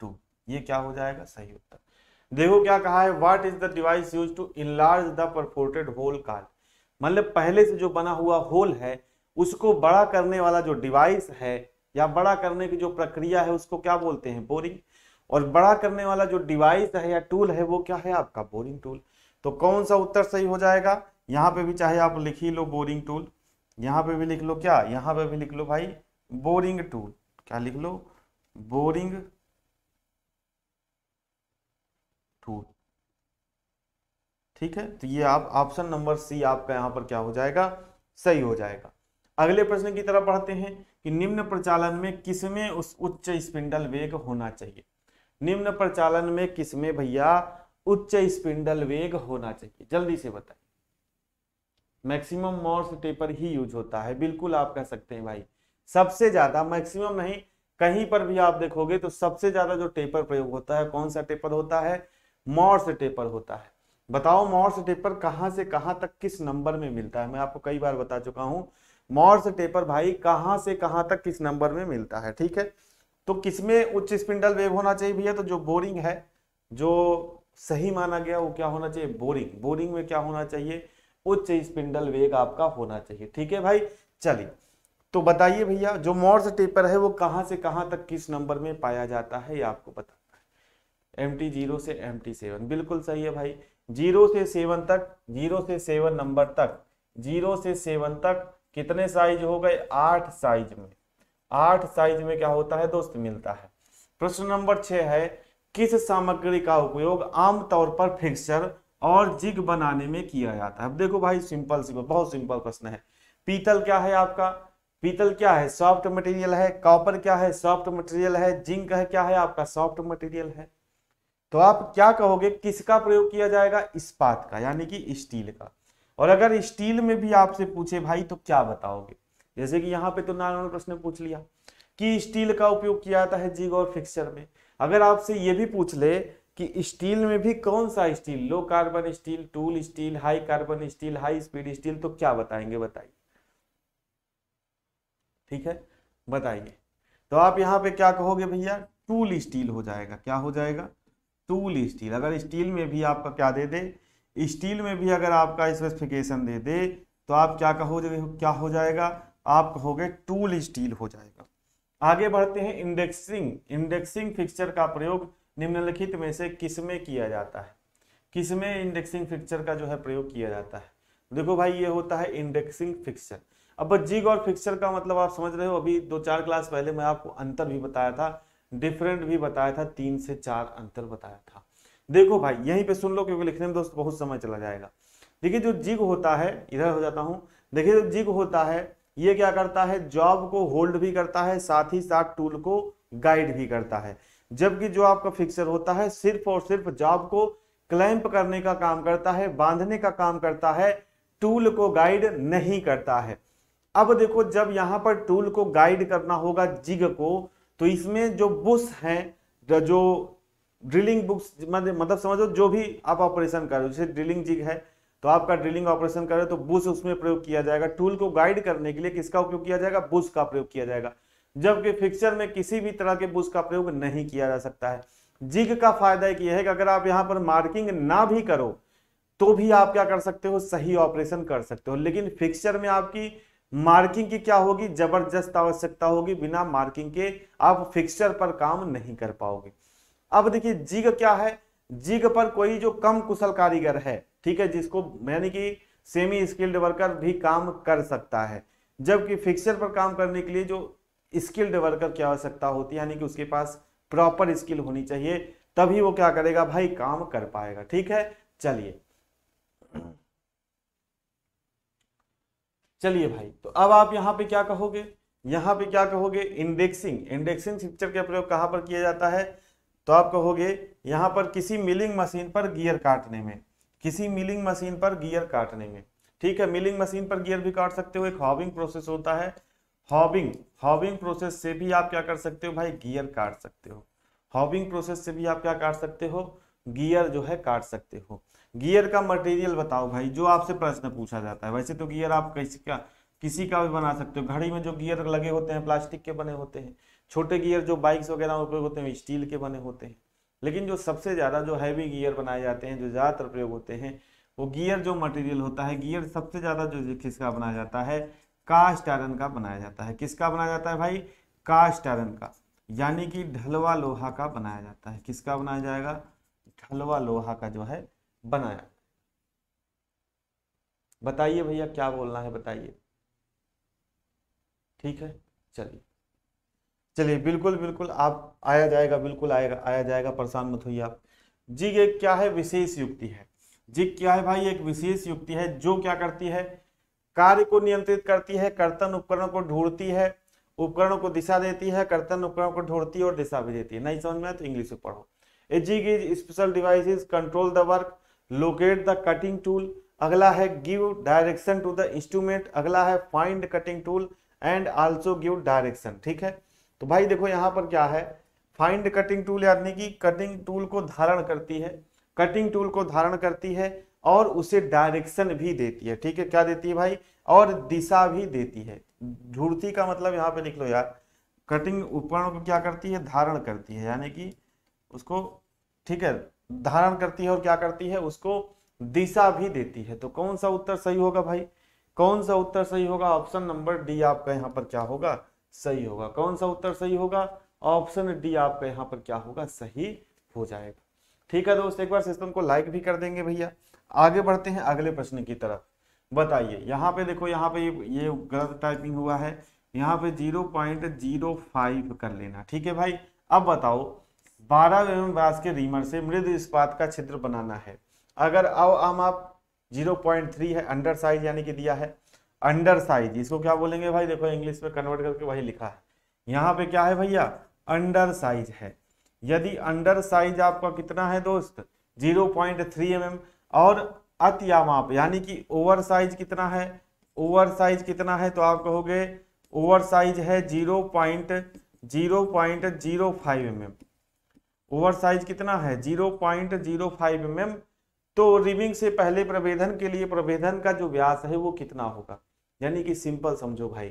टूल ये क्या हो जाएगा सही उत्तर देखो क्या कहा है what is the device use to enlarge the perforated hole card मतलब पहले से जो बना हुआ होल है उसको बड़ा करने वाला जो डिवाइस है या बड़ा करने की जो प्रक्रिया है उसको क्या बोलते हैं बोरिंग और बड़ा करने वाला जो डिवाइस है या टूल है वो क्या है आपका बोरिंग टूल तो कौन सा उत्तर सही हो जाएगा यहाँ पे भी चाहे आप लिख ही लो बोरिंग टूल यहाँ पे भी लिख लो क्या यहाँ पे भी लिख लो भाई बोरिंग टूल क्या लिख लो बोरिंग टूल ठीक है तो ये आप ऑप्शन नंबर सी आपका यहाँ पर क्या हो जाएगा सही हो जाएगा अगले प्रश्न की तरफ बढ़ते हैं कि निम्न प्रचालन में किसमें उस उच्च स्पिंडल वेग होना चाहिए निम्न प्रचालन में किसमें भैया उच्च स्पिंडल वेग होना चाहिए जल्दी से बताइए मैक्सिमम मॉर्स टेपर ही यूज होता है बिल्कुल आप कह सकते हैं भाई सबसे ज्यादा मैक्सिमम नहीं कहीं पर भी आप देखोगे तो सबसे ज्यादा जो टेपर प्रयोग होता है कौन सा टेपर होता है मोर्स टेपर होता है बताओ मोर्स टेपर कहां से कहां तक किस नंबर में मिलता है मैं आपको कई बार बता चुका हूं मोर्स टेपर भाई कहां से कहां तक किस नंबर में मिलता है ठीक है तो किसमें उच्च स्पिंडल वेव होना चाहिए भैया तो जो बोरिंग है जो सही माना गया वो क्या होना चाहिए बोरिंग बोरिंग में क्या होना चाहिए उच्च स्पिंडल वेग आपका होना चाहिए ठीक है भाई चलिए तो बताइए भैया जो मॉर्स टेपर है वो कहां से कहां तक किस नंबर में पाया जाता है ये आपको बताना है एम टी जीरो से एम टी सेवन बिल्कुल सही है भाई जीरो से सेवन तक जीरो से सेवन नंबर तक जीरो से सेवन तक कितने साइज हो गए आठ साइज में आठ साइज में क्या होता है दोस्त मिलता है प्रश्न नंबर छह है किस सामग्री का उपयोग आमतौर पर फिक्सर और जिग बनाने में किया जाता है अब देखो भाई सिंपल सिंपल बहुत सिंपल प्रश्न है पीतल क्या है आपका पीतल क्या है सॉफ्ट मटेरियल है कॉपर क्या है सॉफ्ट मटेरियल है जिंक है क्या है आपका सॉफ्ट मटेरियल है तो आप क्या कहोगे किसका प्रयोग किया जाएगा इस्पात का यानी कि स्टील का और अगर स्टील में भी आपसे पूछे भाई तो क्या बताओगे जैसे कि यहाँ पे तो नॉर्मल प्रश्न पूछ लिया कि स्टील का उपयोग किया जाता है जिग और फिक्सचर में अगर आपसे ये भी पूछ ले कि स्टील में भी कौन सा steel low carbon steel tool steel high carbon steel high speed steel तो क्या बताएंगे बताइए ठीक है बताइए तो आप यहाँ पे क्या कहोगे भैया टूल स्टील हो जाएगा क्या हो जाएगा टूल स्टील अगर स्टील में भी आपका क्या दे दे स्टील में भी अगर आपका स्पेसिफिकेशन दे दे तो आप क्या कहोगे क्या हो जाएगा आप कहोगे टूल स्टील हो जाएगा आगे बढ़ते हैं इंडेक्सिंग इंडेक्सिंग फिक्सचर का प्रयोग निम्नलिखित में से किस में किया जाता है किस में इंडेक्सिंग फिक्सचर का जो है प्रयोग किया जाता है देखो भाई ये होता है इंडेक्सिंग फिक्सचर अब जिग और फिक्सचर का मतलब आप समझ रहे हो अभी दो चार क्लास पहले मैं आपको अंतर भी बताया था डिफरेंट भी बताया था तीन से चार अंतर बताया था देखो भाई यहीं पे सुन लो क्योंकि लिखने में दोस्त बहुत समय चला जाएगा देखिए जो जिग होता है इधर हो जाता हूँ देखिए जो जिग होता है ये क्या करता है जॉब को होल्ड भी करता है साथ ही साथ टूल को गाइड भी करता है जबकि जो आपका फिक्सर होता है सिर्फ और सिर्फ जॉब को क्लैंप करने का काम करता है बांधने का काम करता है टूल को गाइड नहीं करता है अब देखो जब यहाँ पर टूल को गाइड करना होगा जिग को तो इसमें जो बुश हैं जो ड्रिलिंग मतलब, बुक्स मतलब समझो जो भी आप ऑपरेशन करो जैसे ड्रिलिंग जिग है तो आपका ड्रिलिंग ऑपरेशन कर रहे तो बुश उसमें प्रयोग किया जाएगा टूल को गाइड करने के लिए किसका उपयोग किया जाएगा बुश का प्रयोग किया जाएगा जबकि फिक्सर में किसी भी तरह के बुश का प्रयोग नहीं किया जा सकता है जिग का फायदा एक यह है कि अगर आप यहाँ पर मार्किंग ना भी करो तो भी आप क्या कर सकते हो सही ऑपरेशन कर सकते हो लेकिन फिक्सचर में आपकी मार्किंग की क्या होगी जबरदस्त आवश्यकता होगी बिना मार्किंग के आप फिक्सचर पर काम नहीं कर पाओगे अब देखिए जिग क्या है जिग पर कोई जो कम कुशल कारीगर है ठीक है जिसको यानी कि सेमी स्किल्ड वर्कर भी काम कर सकता है जबकि फिक्सर पर काम करने के लिए जो स्किल्ड वर्कर की आवश्यकता होती है यानी कि उसके पास प्रॉपर स्किल होनी चाहिए तभी वो क्या करेगा भाई काम कर पाएगा ठीक है चलिए चलिए भाई तो अब आप यहाँ पे क्या कहोगे यहां पे क्या कहोगे इंडेक्सिंग इंडेक्सिंग फीचर का प्रयोग कहां पर किया जाता है तो आप कहोगे यहां पर किसी मिलिंग मशीन पर गियर काटने में किसी मिलिंग मशीन पर गियर काटने में ठीक है मिलिंग मशीन पर गियर भी काट सकते हो एक हॉबिंग प्रोसेस होता है हॉबिंग हॉबिंग प्रोसेस से भी आप क्या कर सकते हो भाई गियर काट सकते हो हॉबिंग प्रोसेस से भी आप क्या काट सकते हो गियर जो है काट सकते हो गियर का मटेरियल बताओ भाई जो आपसे प्रश्न पूछा जाता है वैसे तो गियर आप किसी का किसी का भी बना सकते हो घड़ी में जो गियर लगे होते हैं प्लास्टिक के बने होते हैं छोटे गियर जो बाइक्स वगैरह होते हैं स्टील के बने होते हैं लेकिन जो सबसे ज़्यादा जो हैवी गियर बनाए जाते हैं जो ज़्यादातर प्रयोग होते हैं वो गियर जो मटेरियल होता है गियर सबसे ज़्यादा जो किसका बनाया जाता है कास्ट आयरन का बनाया जाता है किसका बनाया जाता है भाई कास्ट आयरन का यानी कि ढलवा लोहा का बनाया जाता है किसका बनाया जाएगा ढलवा लोहा का जो है बनाया बताइए भैया क्या बोलना है बताइए ठीक है चलिए चलिए बिल्कुल बिल्कुल आप आया जाएगा बिल्कुल आएगा आया जाएगा परेशान मत होइए आप जी ये क्या है विशेष युक्ति है जी क्या है भाई एक विशेष युक्ति है जो क्या करती है कार्य को नियंत्रित करती है कर्तन उपकरण को ढूंढती है उपकरणों को दिशा देती है कर्तन उपकरण को ढूंढती है और दिशा भी देती है नहीं समझ में तो इंग्लिश में पढ़ो a jig special devices control the work locate the cutting tool अगला है give direction to the instrument अगला है find cutting tool and also give direction ठीक है तो भाई देखो यहाँ पर क्या है फाइंड कटिंग टूल यानी कि कटिंग टूल को धारण करती है कटिंग टूल को धारण करती है और उसे डायरेक्शन भी देती है ठीक है क्या देती है भाई और दिशा भी देती है झूठी का मतलब यहाँ पे लिख लो यार कटिंग उपकरण को क्या करती है धारण करती है यानी कि उसको ठीक है धारण करती है और क्या करती है उसको दिशा भी देती है तो कौन सा उत्तर सही होगा भाई कौन सा उत्तर सही होगा ऑप्शन नंबर डी आपका यहाँ पर क्या होगा सही होगा कौन सा उत्तर सही होगा ऑप्शन डी आपका यहाँ पर क्या होगा सही हो जाएगा ठीक है दोस्त एक बार सिस्टम को लाइक भी कर देंगे भैया आगे बढ़ते हैं अगले प्रश्न की तरफ बताइए यहाँ पे देखो यहाँ पे ये गलत टाइपिंग हुआ है यहाँ पे जीरो पॉइंट जीरो फाइव कर लेना ठीक है भाई अब बताओ बारह एवं व्यास के रीमर से मृद इस्पात का छिद्र बनाना है अगर अब हम आप जीरो पॉइंट थ्री है अंडर साइज यानी कि दिया है अंडर साइज इसको क्या बोलेंगे भाई देखो इंग्लिश में कन्वर्ट करके वही लिखा है यहाँ पे क्या है भैया अंडर साइज है यदि अंडर साइज आपका कितना है दोस्त zero point three M M और अतियामाप यानी कि ओवर साइज कितना है ओवर साइज कितना है तो आप कहोगे ओवर साइज है zero point zero point zero five M M over size कितना है zero point zero five M M तो रिविंग से पहले प्रवेदन के लिए प्रवेदन का जो व्यास है वो कितना होगा यानी कि सिंपल समझो भाई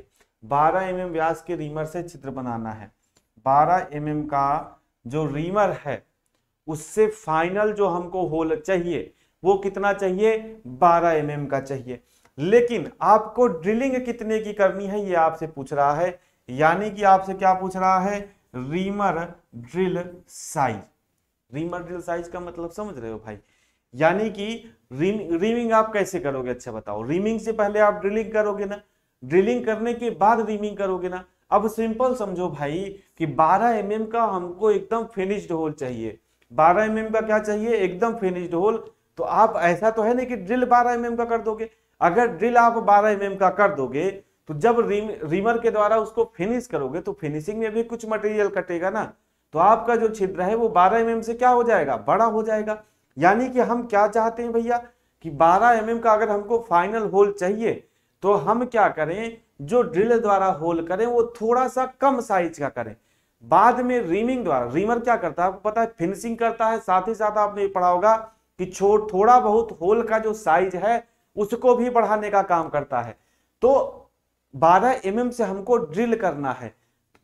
12 एम mm व्यास के रीमर से चित्र बनाना है 12 एम mm का जो रीमर है उससे फाइनल जो हमको होल चाहिए वो कितना चाहिए 12 एम mm का चाहिए लेकिन आपको ड्रिलिंग कितने की करनी है ये आपसे पूछ रहा है यानी कि आपसे क्या पूछ रहा है reamer drill size reamer drill size का मतलब समझ रहे हो भाई यानी कि रिम, रिमिंग आप कैसे करोगे अच्छा बताओ रिमिंग से पहले आप ड्रिलिंग करोगे ना ड्रिलिंग करने के बाद रिमिंग करोगे ना अब सिंपल समझो भाई कि 12 एम mm का हमको एकदम फिनिश्ड होल चाहिए 12 एम mm का क्या चाहिए एकदम फिनिश्ड होल तो आप ऐसा तो है नहीं कि ड्रिल 12 एम mm का कर दोगे अगर ड्रिल आप 12 एम mm का कर दोगे तो जब रिम, रिमर के द्वारा उसको फिनिश करोगे तो फिनिशिंग में भी कुछ मटेरियल कटेगा ना तो आपका जो छिद्र है वो बारह एम mm से क्या हो जाएगा बड़ा हो जाएगा यानी कि हम क्या चाहते हैं भैया कि 12 एम mm का अगर हमको फाइनल होल चाहिए तो हम क्या करें जो ड्रिल द्वारा होल करें वो थोड़ा सा कम साइज का करें बाद में रीमिंग द्वारा रीमर क्या करता है आपको पता है फिनिशिंग करता है साथ ही साथ आपने ये पढ़ा होगा कि छोट थोड़ा बहुत होल का जो साइज है उसको भी बढ़ाने का काम करता है तो 12 एम mm से हमको ड्रिल करना है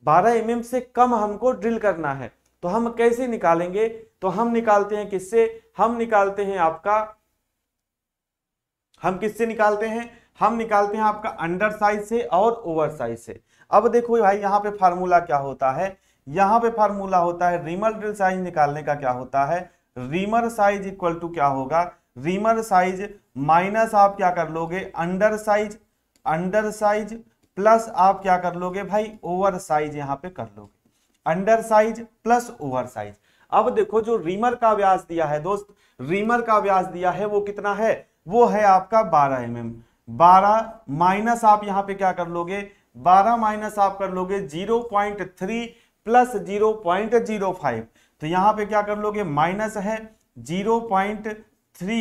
12 एम mm से कम हमको ड्रिल करना है तो हम कैसे निकालेंगे तो हम निकालते हैं किससे हम निकालते हैं आपका हम किससे निकालते हैं हम निकालते हैं आपका अंडर साइज से और ओवर साइज से अब देखो भाई यहां पे फार्मूला क्या होता है यहां पे फार्मूला होता है रीमर ड्रिल साइज निकालने का क्या होता है रीमर साइज इक्वल टू क्या होगा रीमर साइज माइनस आप क्या कर लोगे under size under size plus आप क्या कर लोगे भाई ओवर साइज यहां पे कर लोगे under size plus over size अब देखो जो रीमर का व्यास दिया है दोस्त रीमर का व्यास दिया है वो कितना है वो है आपका बारह एम एम बारह माइनस आप यहाँ पे क्या कर लोगे बारह माइनस आप कर लोगे zero point three plus zero point zero five तो यहां पे क्या कर लोगे माइनस है zero point three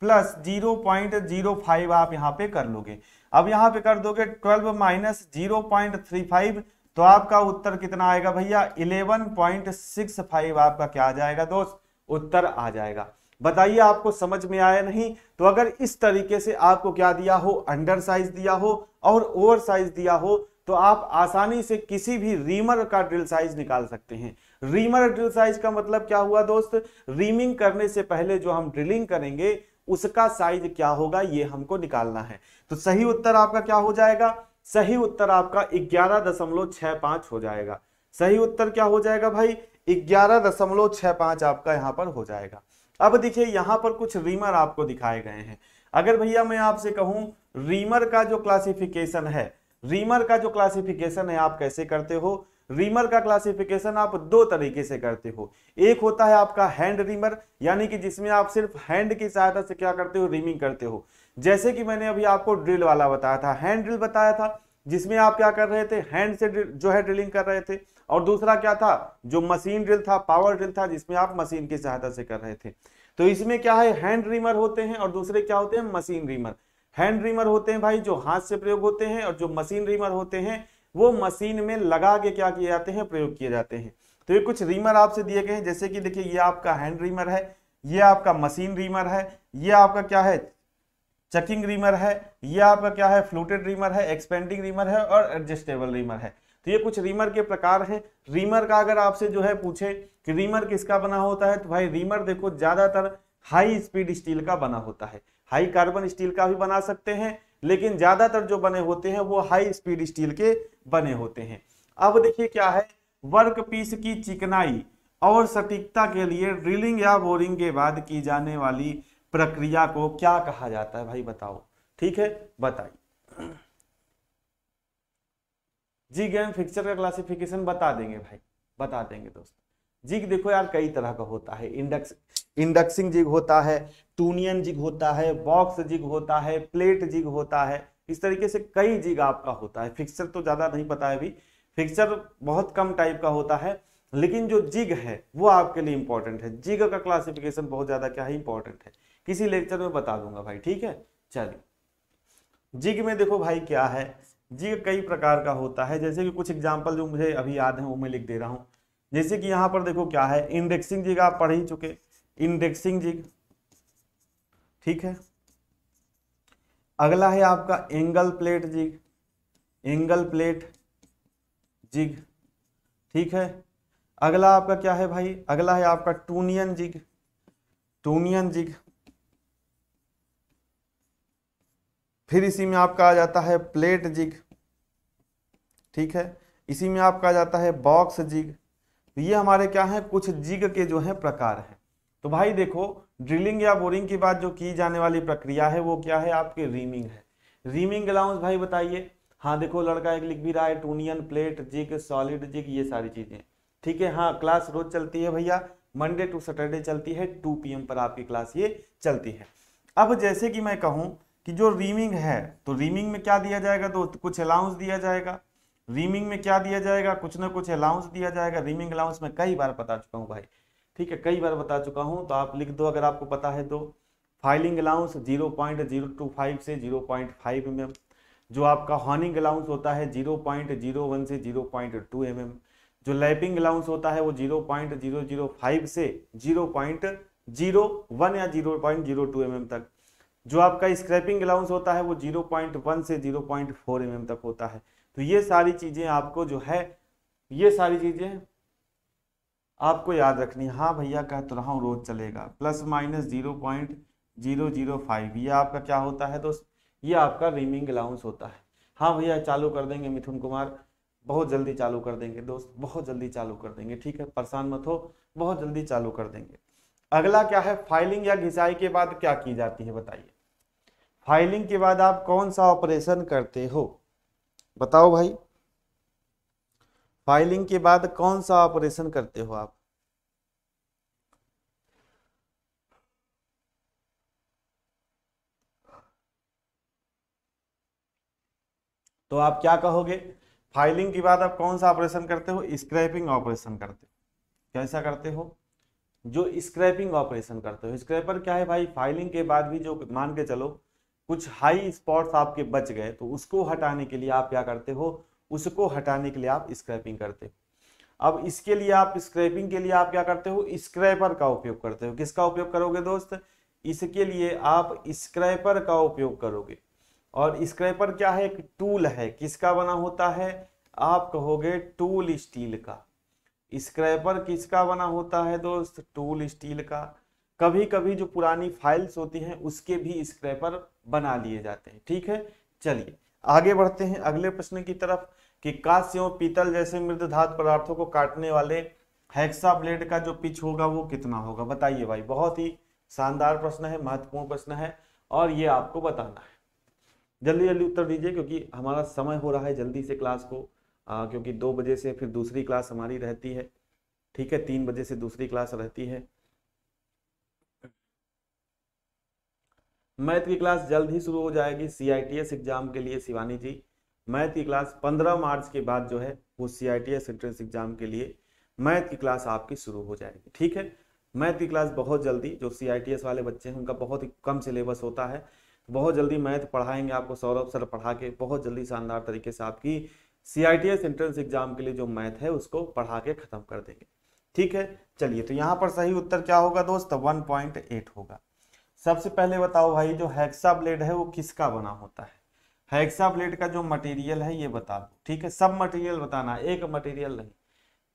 plus zero point zero five आप यहां पे कर लोगे अब यहां पे कर दोगे twelve minus zero point three five तो आपका उत्तर कितना आएगा भैया 11.65 आपका क्या आ जाएगा दोस्त उत्तर आ जाएगा बताइए आपको समझ में आया नहीं तो अगर इस तरीके से आपको क्या दिया हो अंडर साइज दिया हो और ओवर साइज दिया हो तो आप आसानी से किसी भी रीमर का ड्रिल साइज निकाल सकते हैं रीमर ड्रिल साइज का मतलब क्या हुआ दोस्त रीमिंग करने से पहले जो हम ड्रिलिंग करेंगे उसका साइज क्या होगा ये हमको निकालना है तो सही उत्तर आपका क्या हो जाएगा सही उत्तर आपका ग्यारह दशमलव छह पांच हो जाएगा सही उत्तर क्या हो जाएगा भाई ग्यारह दशमलव छह पांच आपका यहाँ पर हो जाएगा अब देखिए यहाँ पर कुछ रीमर आपको दिखाए गए हैं अगर भैया मैं आपसे कहूं रीमर का जो क्लासिफिकेशन है रीमर का जो क्लासिफिकेशन है आप कैसे करते हो रीमर का क्लासिफिकेशन आप दो तरीके से करते हो एक होता है आपका हैंड रीमर यानी कि जिसमें आप सिर्फ हैंड की सहायता से क्या करते हो रीमिंग करते हो जैसे कि मैंने अभी आपको ड्रिल वाला बताया था हैंड ड्रिल बताया था जिसमें आप क्या कर रहे थे हैंड से जो है ड्रिलिंग कर रहे थे और दूसरा क्या था जो मशीन ड्रिल था पावर ड्रिल था जिसमें आप मशीन की सहायता से कर रहे थे तो इसमें क्या है हैंड रीमर होते हैं और दूसरे क्या होते हैं मशीन रीमर हैंड रीमर होते हैं भाई जो हाथ से प्रयोग होते हैं और जो मशीन रीमर होते हैं वो मशीन में लगा के क्या किए जाते हैं प्रयोग किए जाते हैं तो ये कुछ रीमर आपसे दिए गए हैं जैसे कि देखिए ये आपका हैंड रीमर है ये आपका मशीन रीमर है ये आपका क्या है चकिंग रीमर है ये आपका क्या है फ्लूटेड रीमर है एक्सपेंडिंग रीमर है और एडजस्टेबल रीमर है तो ये कुछ रीमर के प्रकार हैं रीमर का अगर आपसे जो है पूछे कि रीमर किसका बना होता है तो भाई रीमर देखो ज़्यादातर हाई स्पीड स्टील का बना होता है हाई कार्बन स्टील का भी बना सकते हैं लेकिन ज़्यादातर जो बने होते हैं वो हाई स्पीड स्टील के बने होते हैं अब देखिए क्या है वर्क पीस की चिकनाई और सटीकता के लिए ड्रिलिंग या बोरिंग के बाद की जाने वाली प्रक्रिया को क्या कहा जाता है भाई बताओ ठीक है बताइए जिग गेम फिक्सर का क्लासिफिकेशन बता देंगे भाई बता देंगे दोस्तों जिग देखो यार कई तरह का होता है इंडक्स इंडक्सिंग जिग होता है टूनियन जिग होता है बॉक्स जिग होता है प्लेट जिग होता है इस तरीके से कई जिग आपका होता है फिक्सर तो ज्यादा नहीं पता है अभी फिक्सर बहुत कम टाइप का होता है लेकिन जो जिग है वो आपके लिए इंपॉर्टेंट है जिग का क्लासिफिकेशन बहुत ज्यादा क्या है इंपॉर्टेंट है किसी लेक्चर में बता दूंगा भाई ठीक है चलिए जिग में देखो भाई क्या है जिग कई प्रकार का होता है जैसे कि कुछ एग्जाम्पल जो मुझे अभी याद है वो मैं लिख दे रहा हूँ जैसे कि यहाँ पर देखो क्या है इंडेक्सिंग जिग आप पढ़ ही चुके इंडेक्सिंग जिग ठीक है अगला है आपका angle plate jig angle plate jig ठीक है अगला आपका क्या है भाई अगला है आपका टूनियन जिग टूनियन जिग फिर इसी में आपका आ जाता है प्लेट जिग ठीक है इसी में आपका आ जाता है बॉक्स जिग तो ये हमारे क्या है कुछ जिग के जो है प्रकार है तो भाई देखो ड्रिलिंग या बोरिंग की बात जो की जाने वाली प्रक्रिया है वो क्या है आपके रीमिंग है रीमिंग अलाउंस भाई बताइए हाँ देखो लड़का एक लिख भी रहा है trunnion plate jig solid jig ये सारी चीज़ें ठीक है हाँ क्लास रोज चलती है भैया मंडे टू सैटरडे चलती है टू पी पर आपकी क्लास ये चलती है अब जैसे कि मैं कहूँ कि जो रीमिंग है तो रीमिंग में क्या दिया जाएगा तो कुछ अलाउंस दिया जाएगा रीमिंग में क्या दिया जाएगा कुछ ना कुछ अलाउंस दिया जाएगा रीमिंग अलाउंस में कई बार बता चुका हूँ भाई ठीक है कई बार बता चुका हूँ तो आप लिख दो अगर आपको पता है तो filing allowance zero point zero two five से zero point five M M जो आपका हॉर्निंग अलाउंस होता है जीरो पॉइंट जीरो वन से zero point two M M जो लैपिंग अलाउंस होता है वो zero point zero zero five से जीरो पॉइंट जीरो वन या zero point zero two M M तक जो आपका स्क्रैपिंग अलाउंस होता है वो 0.1 से 0.4 पॉइंट mm तक होता है तो ये सारी चीज़ें आपको जो है ये सारी चीज़ें आपको याद रखनी हाँ भैया कह तो रहा हूँ रोज़ चलेगा plus minus zero point zero zero five ये आपका क्या होता है दोस्त ये आपका रिमिंग अलाउंस होता है हाँ भैया चालू कर देंगे मिथुन कुमार बहुत जल्दी चालू कर देंगे दोस्त बहुत जल्दी चालू कर देंगे ठीक है परेशान मत हो बहुत जल्दी चालू कर देंगे अगला क्या है फाइलिंग या घिसाई के बाद क्या की जाती है बताइए फाइलिंग के बाद आप कौन सा ऑपरेशन करते हो बताओ भाई फाइलिंग के बाद कौन सा ऑपरेशन करते हो आप तो आप क्या कहोगे फाइलिंग के बाद आप कौन सा ऑपरेशन करते हो स्क्रैपिंग ऑपरेशन करते हो कैसा करते हो जो स्क्रैपिंग ऑपरेशन करते हो स्क्रैपर क्या है भाई फाइलिंग के बाद भी जो मान के चलो कुछ हाई स्पॉट्स आपके बच गए तो उसको हटाने के लिए आप क्या करते हो उसको हटाने के लिए आप स्क्रैपिंग करते हो अब इसके लिए आप स्क्रैपिंग के लिए आप क्या करते हो स्क्रैपर का उपयोग करते हो किसका उपयोग करोगे दोस्त इसके लिए आप स्क्रैपर का उपयोग करोगे और स्क्रैपर क्या है एक टूल है किसका बना होता है आप कहोगे टूल स्टील का स्क्रैपर किसका बना होता है दोस्त टूल स्टील का कभी कभी जो पुरानी फाइल्स होती हैं उसके भी स्क्रैपर बना लिए जाते हैं ठीक है चलिए आगे बढ़ते हैं अगले प्रश्न की तरफ कि कांस्य और पीतल जैसे मृद धातु पदार्थों को काटने वाले हेक्सा ब्लेड का जो पिच होगा वो कितना होगा बताइए भाई बहुत ही शानदार प्रश्न है महत्वपूर्ण प्रश्न है और ये आपको बताना है जल्दी जल्दी उत्तर दीजिए क्योंकि हमारा समय हो रहा है जल्दी से क्लास को आ, क्योंकि दो बजे से फिर दूसरी क्लास हमारी रहती है ठीक है तीन बजे से दूसरी क्लास रहती है मैथ की क्लास जल्द ही शुरू हो जाएगी सी एग्जाम के लिए शिवानी जी मैथ की क्लास 15 मार्च के बाद जो है वो C I T S entrance exam के लिए मैथ की क्लास आपकी शुरू हो जाएगी ठीक है मैथ की क्लास बहुत जल्दी जो सी आई टी एस वाले बच्चे हैं उनका बहुत ही कम सिलेबस होता है बहुत जल्दी मैथ पढ़ाएंगे आपको सौरभ सर पढ़ा के बहुत जल्दी शानदार तरीके से आपकी सी एंट्रेंस एग्जाम के लिए जो मैथ है उसको पढ़ा के खत्म कर देंगे ठीक है चलिए तो यहाँ पर सही उत्तर क्या होगा दोस्त एट होगा सबसे पहले बताओ भाई जो हैक्सा ब्लेड है वो किसका बना होता है हैक्सा ब्लेड का जो मटेरियल है ये बता दो ठीक है सब मटेरियल बताना एक मटेरियल नहीं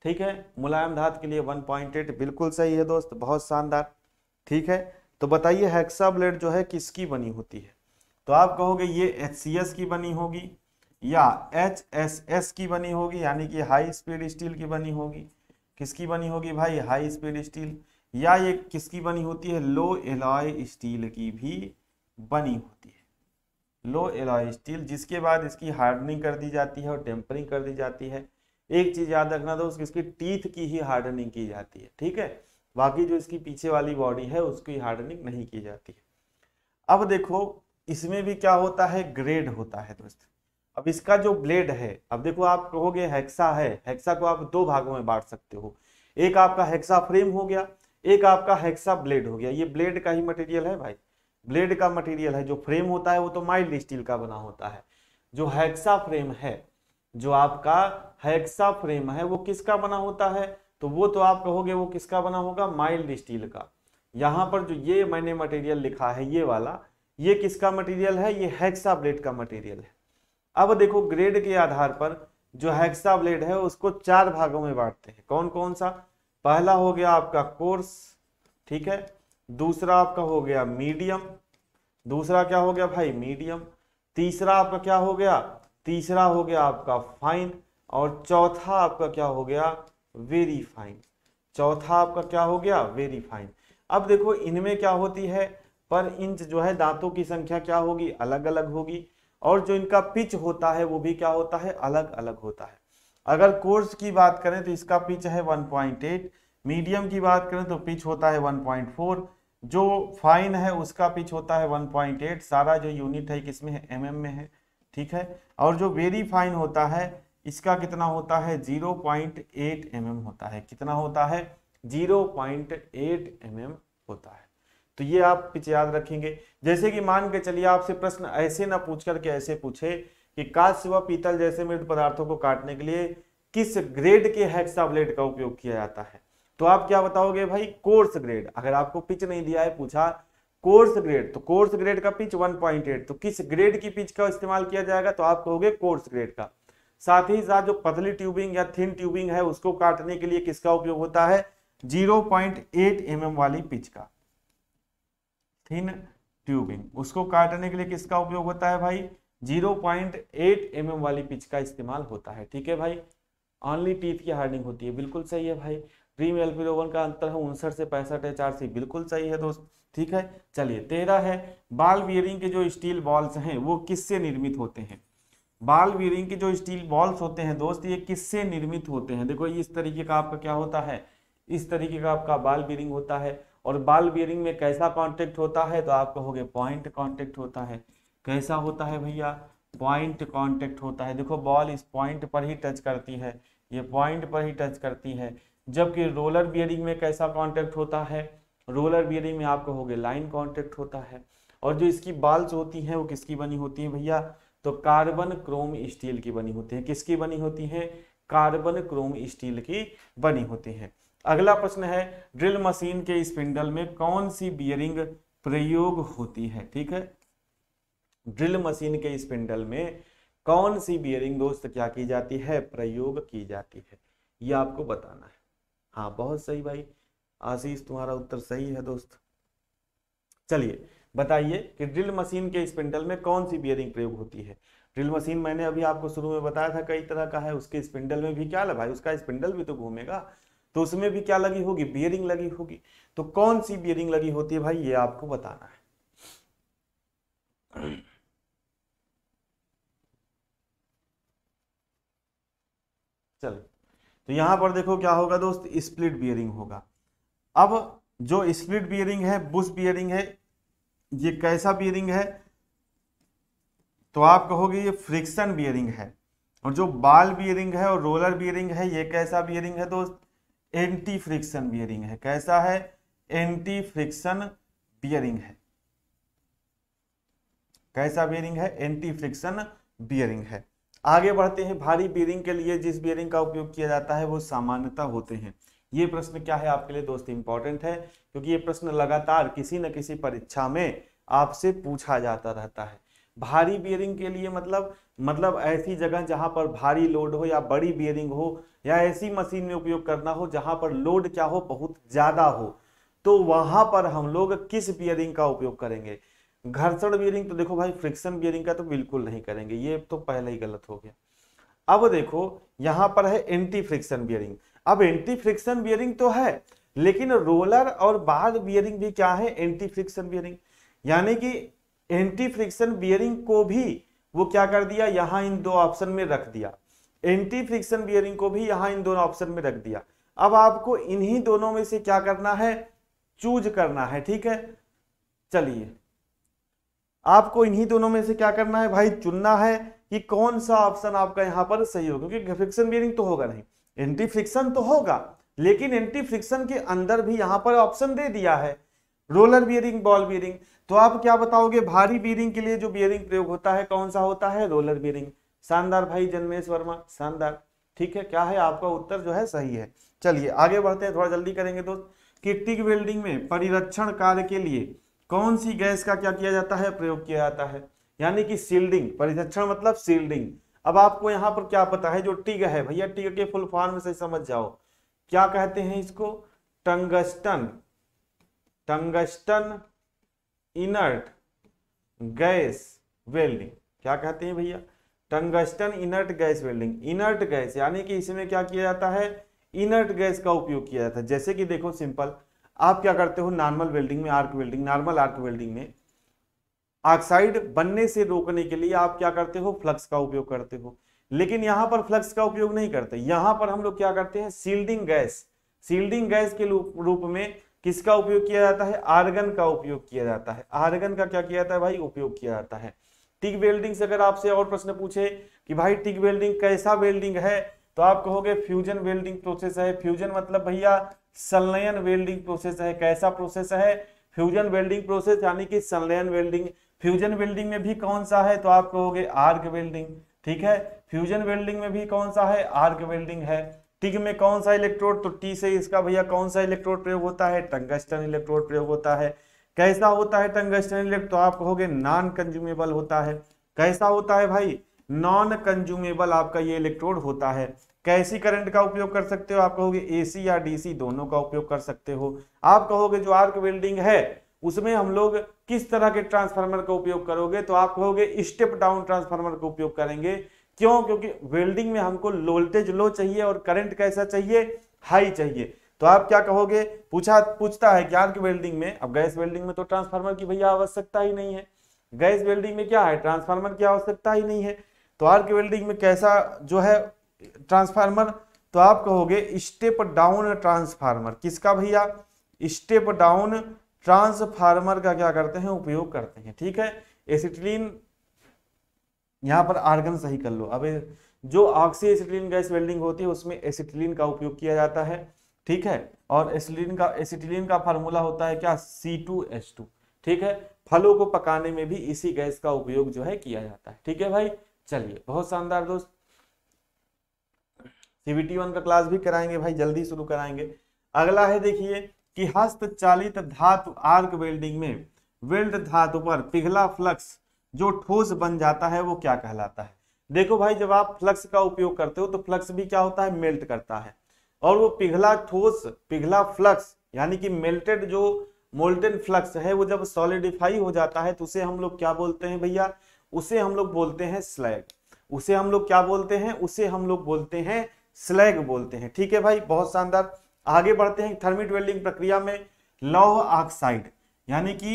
ठीक है मुलायम धात के लिए 1.8 बिल्कुल सही है दोस्त बहुत शानदार ठीक है तो बताइए हेक्सा ब्लेड जो है किसकी बनी होती है तो आप कहोगे ये एच की बनी होगी या एच एस एस की बनी होगी यानी कि हाई स्पीड स्टील की बनी होगी किसकी बनी होगी भाई हाई स्पीड स्टील या ये किसकी बनी होती है लो एलॉय स्टील की भी बनी होती है लो एलॉय स्टील जिसके बाद इसकी हार्डनिंग कर दी जाती है और टेम्परिंग कर दी जाती है एक चीज याद रखना दोस्त इसकी टीथ की ही हार्डनिंग की जाती है ठीक है बाकी जो इसकी पीछे वाली बॉडी है उसकी हार्डनिंग नहीं की जाती है अब देखो इसमें भी क्या होता है ग्रेड होता है दोस्त अब इसका जो ब्लेड है अब देखो आप कहोगे हेक्सा है हेक्सा को आप दो भागों में बांट सकते हो एक आपका हेक्सा फ्रेम हो गया एक आपका हेक्सा ब्लेड हो गया ये ब्लेड का ही मटेरियल है भाई ब्लेड का मटेरियल है जो फ्रेम होता है वो तो माइल्ड स्टील का बना होता है जो हेक्सा फ्रेम है जो आपका हेक्सा फ्रेम है वो किसका बना होता है तो वो तो आप कहोगे वो किसका बना होगा माइल्ड स्टील का यहाँ पर जो ये मैंने मटेरियल लिखा है ये वाला ये किसका मटेरियल है ये हेक्सा ब्लेड का मटेरियल है अब देखो ग्रेड के आधार पर जो हेक्सा ब्लेड है उसको चार भागों में बांटते हैं कौन कौन सा पहला हो गया आपका कोर्स ठीक है दूसरा आपका हो गया मीडियम दूसरा क्या हो गया भाई मीडियम तीसरा आपका क्या हो गया तीसरा हो गया आपका फाइन और चौथा आपका क्या हो गया वेरी फाइन चौथा आपका क्या हो गया वेरी फाइन अब देखो इनमें क्या होती है पर इंच जो है दांतों की संख्या क्या होगी अलग अलग होगी और जो इनका पिच होता है वो भी क्या होता है अलग अलग होता है अगर कोर्स की बात करें तो इसका पिच है 1.8 मीडियम की बात करें तो पिच होता है 1.4 जो फाइन है उसका पिच होता है 1.8 सारा जो यूनिट है किसमें है एम mm में है ठीक है और जो वेरी फाइन होता है इसका कितना होता है 0.8 पॉइंट mm होता है कितना होता है 0.8 पॉइंट mm होता है तो ये आप पिच याद रखेंगे जैसे कि मान के चलिए आपसे प्रश्न ऐसे ना पूछ करके ऐसे पूछे कि कांस्य व पीतल जैसे मृत पदार्थों को काटने के लिए किस ग्रेड के हेक्सा ब्लेड का उपयोग किया जाता है तो आप क्या बताओगे भाई कोर्स ग्रेड अगर आपको पिच नहीं दिया है पूछा कोर्स ग्रेड तो कोर्स ग्रेड का पिच 1.8 तो किस ग्रेड की पिच का इस्तेमाल किया जाएगा तो आप कहोगे कोर्स ग्रेड का साथ ही साथ जो पतली ट्यूबिंग या थिन ट्यूबिंग है उसको काटने के लिए किसका उपयोग होता है जीरो पॉइंट mm वाली पिच का थिन ट्यूबिंग उसको काटने के लिए किसका उपयोग होता है भाई 0.8 पॉइंट mm वाली पिच का इस्तेमाल होता है ठीक है भाई ऑनली टीथ की हार्डनिंग होती है बिल्कुल सही है भाई ड्रीम एल का अंतर है उनसठ से पैंसठ है चार सी बिल्कुल सही है दोस्त ठीक है चलिए तेरह है बाल वियरिंग के जो स्टील बॉल्स हैं वो किससे निर्मित होते हैं बाल वियरिंग के जो स्टील बॉल्स होते हैं दोस्त ये किससे निर्मित होते हैं देखो इस तरीके का आपका क्या होता है इस तरीके का आपका बाल बियरिंग होता है और बाल बियरिंग में कैसा कांटेक्ट होता है तो आप कहोगे पॉइंट कांटेक्ट होता है कैसा होता है भैया पॉइंट कांटेक्ट होता है देखो बॉल इस पॉइंट पर ही टच करती है ये पॉइंट पर ही टच करती है जबकि रोलर बियरिंग में कैसा कांटेक्ट होता है रोलर बियरिंग में आप कहोगे लाइन कॉन्टेक्ट होता है और जो इसकी बाल्स होती हैं वो किसकी बनी होती है भैया तो कार्बन क्रोम स्टील की बनी होती है किसकी बनी होती है कार्बन क्रोम स्टील की बनी होती है अगला प्रश्न है ड्रिल मशीन के स्पिंडल में कौन सी बियरिंग प्रयोग होती है ठीक है ड्रिल मशीन के स्पिंडल में कौन सी बियरिंग दोस्त क्या की जाती है प्रयोग की जाती है ये आपको बताना है हाँ बहुत सही भाई आशीष तुम्हारा उत्तर सही है दोस्त चलिए बताइए कि ड्रिल मशीन के स्पिंडल में कौन सी बियरिंग प्रयोग होती है ड्रिल मशीन मैंने अभी आपको शुरू में बताया था कई तरह का है उसके स्पिंडल में भी क्या लगा भाई उसका स्पिंडल भी तो घूमेगा तो उसमें भी क्या लगी होगी बियरिंग लगी होगी तो कौन सी बियरिंग लगी होती है भाई ये आपको बताना है चलो तो यहां पर देखो क्या होगा दोस्त स्प्लिट बियरिंग होगा अब जो स्प्लिट बियरिंग है बुश बियरिंग है ये कैसा बियरिंग है तो आप कहोगे ये फ्रिक्शन बियरिंग है और जो बाल बियरिंग है और रोलर बियरिंग है ये कैसा बियरिंग है दोस्त एंटी फ्रिक्शन बियरिंग है कैसा है एंटी फ्रिक्शन बियरिंग है कैसा बियरिंग है एंटी फ्रिक्शन बियरिंग है आगे बढ़ते हैं भारी बियरिंग के लिए जिस बियरिंग का उपयोग किया जाता है वो सामान्यता होते हैं ये प्रश्न क्या है आपके लिए दोस्त इंपॉर्टेंट है क्योंकि ये प्रश्न लगातार किसी न किसी परीक्षा में आपसे पूछा जाता रहता है भारी बियरिंग के लिए मतलब मतलब ऐसी जगह जहां पर भारी लोड हो या बड़ी बियरिंग हो या ऐसी मशीन में उपयोग करना हो जहां पर लोड क्या हो बहुत ज़्यादा हो तो वहां पर हम लोग किस बियरिंग का उपयोग करेंगे घर्षण बियरिंग तो देखो भाई फ्रिक्शन बियरिंग का तो बिल्कुल नहीं करेंगे ये तो पहले ही गलत हो गया अब देखो यहाँ पर है एंटी फ्रिक्शन बियरिंग अब एंटी फ्रिक्शन बियरिंग तो है लेकिन रोलर और बार बियरिंग भी क्या है एंटी फ्रिक्शन बियरिंग यानी कि एंटी फ्रिक्शन बियरिंग को भी वो क्या कर दिया यहां इन दो ऑप्शन में रख दिया एंटी फ्रिक्शन बियरिंग को भी यहां इन दोनों ऑप्शन में रख दिया अब आपको इन्हीं दोनों में से क्या करना है चूज करना है ठीक है चलिए आपको इन्हीं दोनों में से क्या करना है भाई चुनना है कि कौन सा ऑप्शन आपका यहां पर सही होगा क्योंकि फ्रिक्शन बियरिंग तो होगा नहीं एंटी फ्रिक्शन तो होगा लेकिन एंटी फ्रिक्शन के अंदर भी यहां पर ऑप्शन दे दिया है रोलर बियरिंग बॉल बियरिंग तो आप क्या बताओगे भारी बीरिंग के लिए जो बियरिंग प्रयोग होता है कौन सा होता है रोलर बियरिंग शानदार भाई जन्मेश वर्मा शानदार ठीक है क्या है आपका उत्तर जो है सही है चलिए आगे बढ़ते हैं थोड़ा जल्दी करेंगे दोस्त किट्टिक वेल्डिंग में परिरक्षण कार्य के लिए कौन सी गैस का क्या किया जाता है प्रयोग किया जाता है यानी कि सील्डिंग परिरक्षण मतलब सील्डिंग अब आपको यहाँ पर क्या पता है जो टिग है भैया टिग के फुल फॉर्म से समझ जाओ क्या कहते हैं इसको tungsten tungsten inert gas welding क्या कहते हैं भैया tungsten inert gas welding inert gas यानी कि इसमें क्या किया जाता है इनर्ट गैस का उपयोग किया जाता है जैसे कि देखो सिंपल आप क्या करते हो नॉर्मल वेल्डिंग में arc welding normal arc welding में ऑक्साइड बनने से रोकने के लिए आप क्या करते हो फ्लक्स का उपयोग करते हो लेकिन यहां पर फ्लक्स का उपयोग नहीं करते यहां पर हम लोग क्या करते हैं सील्डिंग गैस सील्डिंग गैस के रूप में किसका उपयोग किया जाता है आर्गन का उपयोग किया जाता है आर्गन का क्या किया जाता है भाई उपयोग किया जाता है टिक वेल्डिंग से अगर आपसे और प्रश्न पूछे कि भाई टिक वेल्डिंग कैसा वेल्डिंग है तो आप कहोगे फ्यूजन वेल्डिंग प्रोसेस है फ्यूजन मतलब भैया संलयन वेल्डिंग प्रोसेस है कैसा प्रोसेस है फ्यूजन वेल्डिंग प्रोसेस यानी कि संलयन वेल्डिंग फ्यूजन वेल्डिंग में भी कौन सा है तो आप कहोगे आर्क वेल्डिंग ठीक है फ्यूजन वेल्डिंग में भी कौन सा है आर्क वेल्डिंग है टिग में कौन सा इलेक्ट्रोड तो टी से इसका भैया कौन सा इलेक्ट्रोड प्रयोग होता है टंगस्टन इलेक्ट्रोड प्रयोग होता है कैसा होता है टंगस्टन इलेक्ट्रोड तो आप कहोगे नॉन कंज्यूमेबल होता है कैसा होता है भाई नॉन कंज्यूमेबल आपका ये इलेक्ट्रोड होता है कैसी करंट का उपयोग कर सकते हो आप कहोगे एसी या डीसी दोनों का उपयोग कर सकते हो आप कहोगे जो आर्क वेल्डिंग है उसमें हम लोग किस तरह के ट्रांसफार्मर का उपयोग करोगे तो आप कहोगे स्टेप डाउन ट्रांसफार्मर का उपयोग करेंगे क्यों क्योंकि वेल्डिंग में हमको वोल्टेज लो चाहिए और करंट कैसा चाहिए हाई चाहिए तो आप क्या कहोगे पूछा पूछता है कि वेल्डिंग में अब गैस वेल्डिंग में तो ट्रांसफार्मर की भैया आवश्यकता ही नहीं है गैस वेल्डिंग में क्या है ट्रांसफार्मर की आवश्यकता ही नहीं है तो आर्क वेल्डिंग में कैसा जो है ट्रांसफार्मर तो आप कहोगे स्टेप डाउन ट्रांसफार्मर किसका भैया स्टेप डाउन ट्रांसफार्मर का क्या करते हैं उपयोग करते हैं ठीक है एसिटिलीन यहाँ पर आर्गन सही कर लो अब जो ऑक्सी एसिटिलीन गैस वेल्डिंग होती है उसमें एसिटिलीन का उपयोग किया जाता है ठीक है और एसिटिलीन का एसिटिलीन का फार्मूला होता है क्या सी टू एच टू ठीक है फलों को पकाने में भी इसी गैस का उपयोग जो है किया जाता है ठीक है भाई चलिए बहुत शानदार दोस्त सीबीटी वन का क्लास भी कराएंगे भाई जल्दी शुरू कराएंगे अगला है देखिए कि हस्तचालित धातु आर्क वेल्डिंग में वेल्ड धातु पर पिघला फ्लक्स जो ठोस बन जाता है वो क्या कहलाता है देखो भाई जब आप फ्लक्स का उपयोग करते हो तो फ्लक्स भी क्या होता है मेल्ट करता है और वो पिघला ठोस पिघला फ्लक्स यानी कि मेल्टेड जो मोल्टेन फ्लक्स है वो जब सॉलिडिफाई हो जाता है तो उसे हम लोग क्या बोलते हैं भैया उसे हम लोग बोलते हैं स्लैग उसे हम लोग क्या बोलते हैं उसे हम लोग बोलते हैं स्लैग बोलते हैं ठीक है भाई बहुत शानदार आगे बढ़ते हैं थर्मिट वेल्डिंग प्रक्रिया में लौह ऑक्साइड यानी कि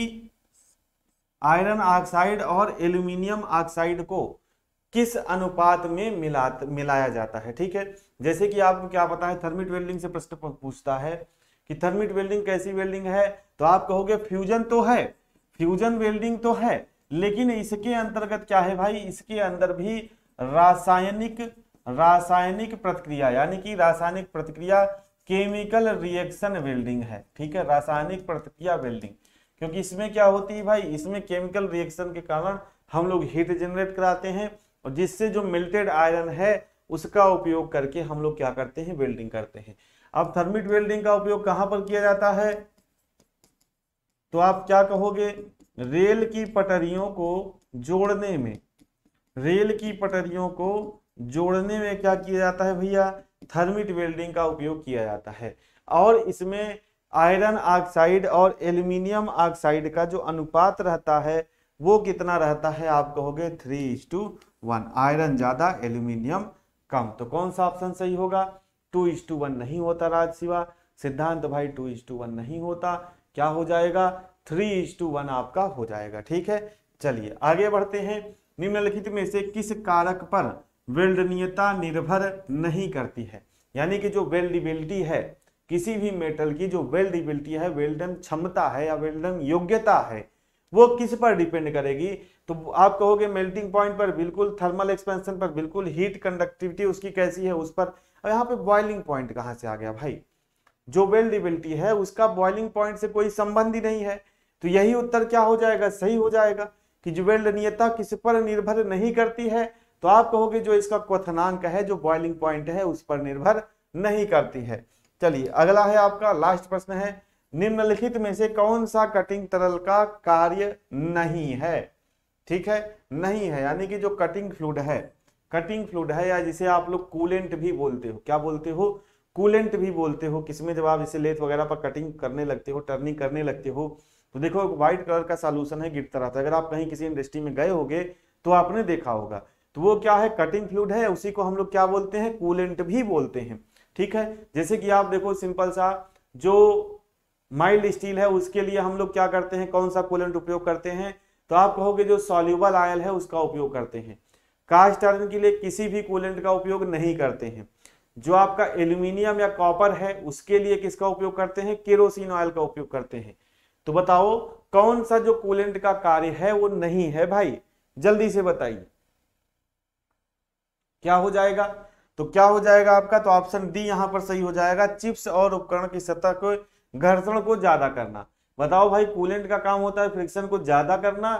आयरन ऑक्साइड और एल्यूमिनियम ऑक्साइड को किस अनुपात में मिला मिलाया जाता है ठीक है जैसे कि आपको क्या पता है थर्मिट वेल्डिंग से प्रश्न पूछता है कि थर्मिट वेल्डिंग कैसी वेल्डिंग है तो आप कहोगे फ्यूजन तो है फ्यूजन वेल्डिंग तो है लेकिन इसके अंतर्गत क्या है भाई इसके अंदर भी रासायनिक रासायनिक प्रतिक्रिया यानी कि रासायनिक प्रतिक्रिया केमिकल रिएक्शन वेल्डिंग है ठीक है रासायनिक प्रतिक्रिया वेल्डिंग क्योंकि इसमें क्या होती है भाई इसमें केमिकल रिएक्शन के कारण हम लोग हीट जनरेट कराते हैं और जिससे जो मिल्टेड आयरन है उसका उपयोग करके हम लोग क्या करते हैं वेल्डिंग करते हैं अब थर्मिट वेल्डिंग का उपयोग कहां पर किया जाता है तो आप क्या कहोगे रेल की पटरियों को जोड़ने में रेल की पटरियों को जोड़ने में क्या किया जाता है भैया थर्मिट वेल्डिंग का उपयोग किया जाता है और इसमें आयरन ऑक्साइड और एल्यूमिनियम ऑक्साइड का जो अनुपात रहता है वो कितना रहता है आप कहोगे three is to one iron ज़्यादा एल्यूमिनियम कम तो कौन सा ऑप्शन सही होगा टू इज टू वन नहीं होता राज सिवा सिद्धांत भाई टू इज टू वन नहीं होता क्या हो जाएगा थ्री इज टू वन आपका हो जाएगा ठीक है चलिए आगे बढ़ते हैं निम्नलिखित में से किस कारक पर वेल्डनीयता निर्भर नहीं करती है यानी कि जो वेल्डिबिलिटी है किसी भी मेटल की जो वेल्डिबिलिटी है वेल्डन क्षमता है या वेल्डन योग्यता है वो किस पर डिपेंड करेगी तो आप कहोगे मेल्टिंग पॉइंट पर बिल्कुल थर्मल एक्सपेंशन पर बिल्कुल हीट कंडक्टिविटी उसकी कैसी है उस पर अब यहाँ पे बॉइलिंग पॉइंट कहाँ से आ गया भाई जो वेल्डिबिलिटी है उसका बॉइलिंग पॉइंट से कोई संबंध ही नहीं है तो यही उत्तर क्या हो जाएगा सही हो जाएगा कि जो वेल्डनीयता किस पर निर्भर नहीं करती है तो आप कहोगे जो इसका क्वथनांक है जो बॉइलिंग पॉइंट है उस पर निर्भर नहीं करती है चलिए अगला है आपका लास्ट प्रश्न है निम्नलिखित में से कौन सा कटिंग तरल का कार्य नहीं है ठीक है नहीं है यानी कि जो कटिंग फ्लूड है कटिंग फ्लूड है या जिसे आप लोग कूलेंट भी बोलते हो क्या बोलते हो कूलेंट भी बोलते हो किसमें जब आप इसे लेथ वगैरह पर कटिंग करने लगते हो टर्निंग करने लगते हो तो देखो व्हाइट कलर का सोल्यूशन है गिरता रहता है अगर आप कहीं किसी इंडस्ट्री में गए होगे तो आपने देखा होगा तो वो क्या है कटिंग फ्लूड है उसी को हम लोग क्या बोलते हैं कूलेंट भी बोलते हैं ठीक है जैसे कि आप देखो सिंपल सा जो माइल्ड स्टील है उसके लिए हम लोग क्या करते हैं कौन सा कूलेंट उपयोग करते हैं तो आप कहोगे जो सॉल्यूबल आयल है उसका उपयोग करते हैं कास्ट आयरन के लिए किसी भी कूलेंट का उपयोग नहीं करते हैं जो आपका एल्यूमिनियम या कॉपर है उसके लिए किसका उपयोग करते हैं केरोसिन ऑयल का उपयोग करते हैं तो बताओ कौन सा जो कूलेंट का कार्य है वो नहीं है भाई जल्दी से बताइए क्या हो जाएगा तो क्या हो जाएगा आपका तो ऑप्शन डी यहाँ पर सही हो जाएगा चिप्स और उपकरण की सतह को घर्षण को ज्यादा करना बताओ भाई कूलेंट का काम होता है फ्रिक्शन को ज्यादा करना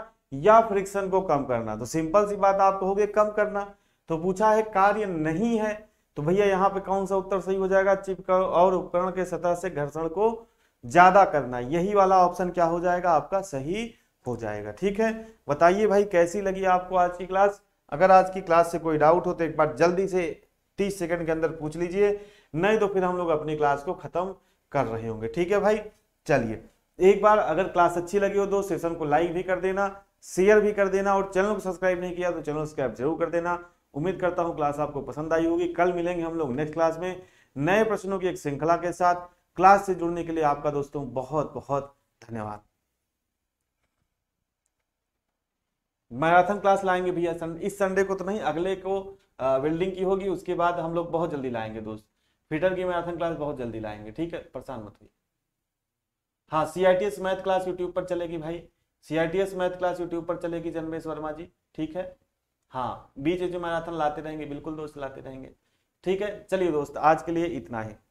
या फ्रिक्शन को कम करना तो सिंपल सी बात आप कहोगे कम करना तो पूछा है कार्य नहीं है तो भैया यहाँ पे कौन सा उत्तर सही हो जाएगा चिप का और उपकरण के सतह से घर्षण को ज्यादा करना यही वाला ऑप्शन क्या हो जाएगा आपका सही हो जाएगा ठीक है बताइए भाई कैसी लगी आपको आज की क्लास अगर आज की क्लास से कोई डाउट हो तो एक बार जल्दी से 30 सेकंड के अंदर पूछ लीजिए नहीं तो फिर हम लोग अपनी क्लास को खत्म कर रहे होंगे ठीक है भाई चलिए एक बार अगर क्लास अच्छी लगी हो तो सेशन को लाइक भी कर देना शेयर भी कर देना और चैनल को सब्सक्राइब नहीं किया तो चैनल सब्सक्राइब जरूर कर देना उम्मीद करता हूँ क्लास आपको पसंद आई होगी कल मिलेंगे हम लोग नेक्स्ट क्लास में नए प्रश्नों की एक श्रृंखला के साथ क्लास से जुड़ने के लिए आपका दोस्तों बहुत बहुत धन्यवाद मैराथन क्लास लाएंगे भैया इस संडे को तो नहीं अगले को वेल्डिंग की होगी उसके बाद हम लोग बहुत जल्दी लाएंगे दोस्त फिटर की मैराथन क्लास बहुत जल्दी लाएंगे ठीक है परेशान मत होइए हाँ C I T S math class YouTube पर चलेगी भाई C I T S math class YouTube पर चलेगी जन्मेश वर्मा जी ठीक है हाँ बीच जो मैराथन लाते रहेंगे बिल्कुल दोस्त लाते रहेंगे ठीक है चलिए दोस्त आज के लिए इतना ही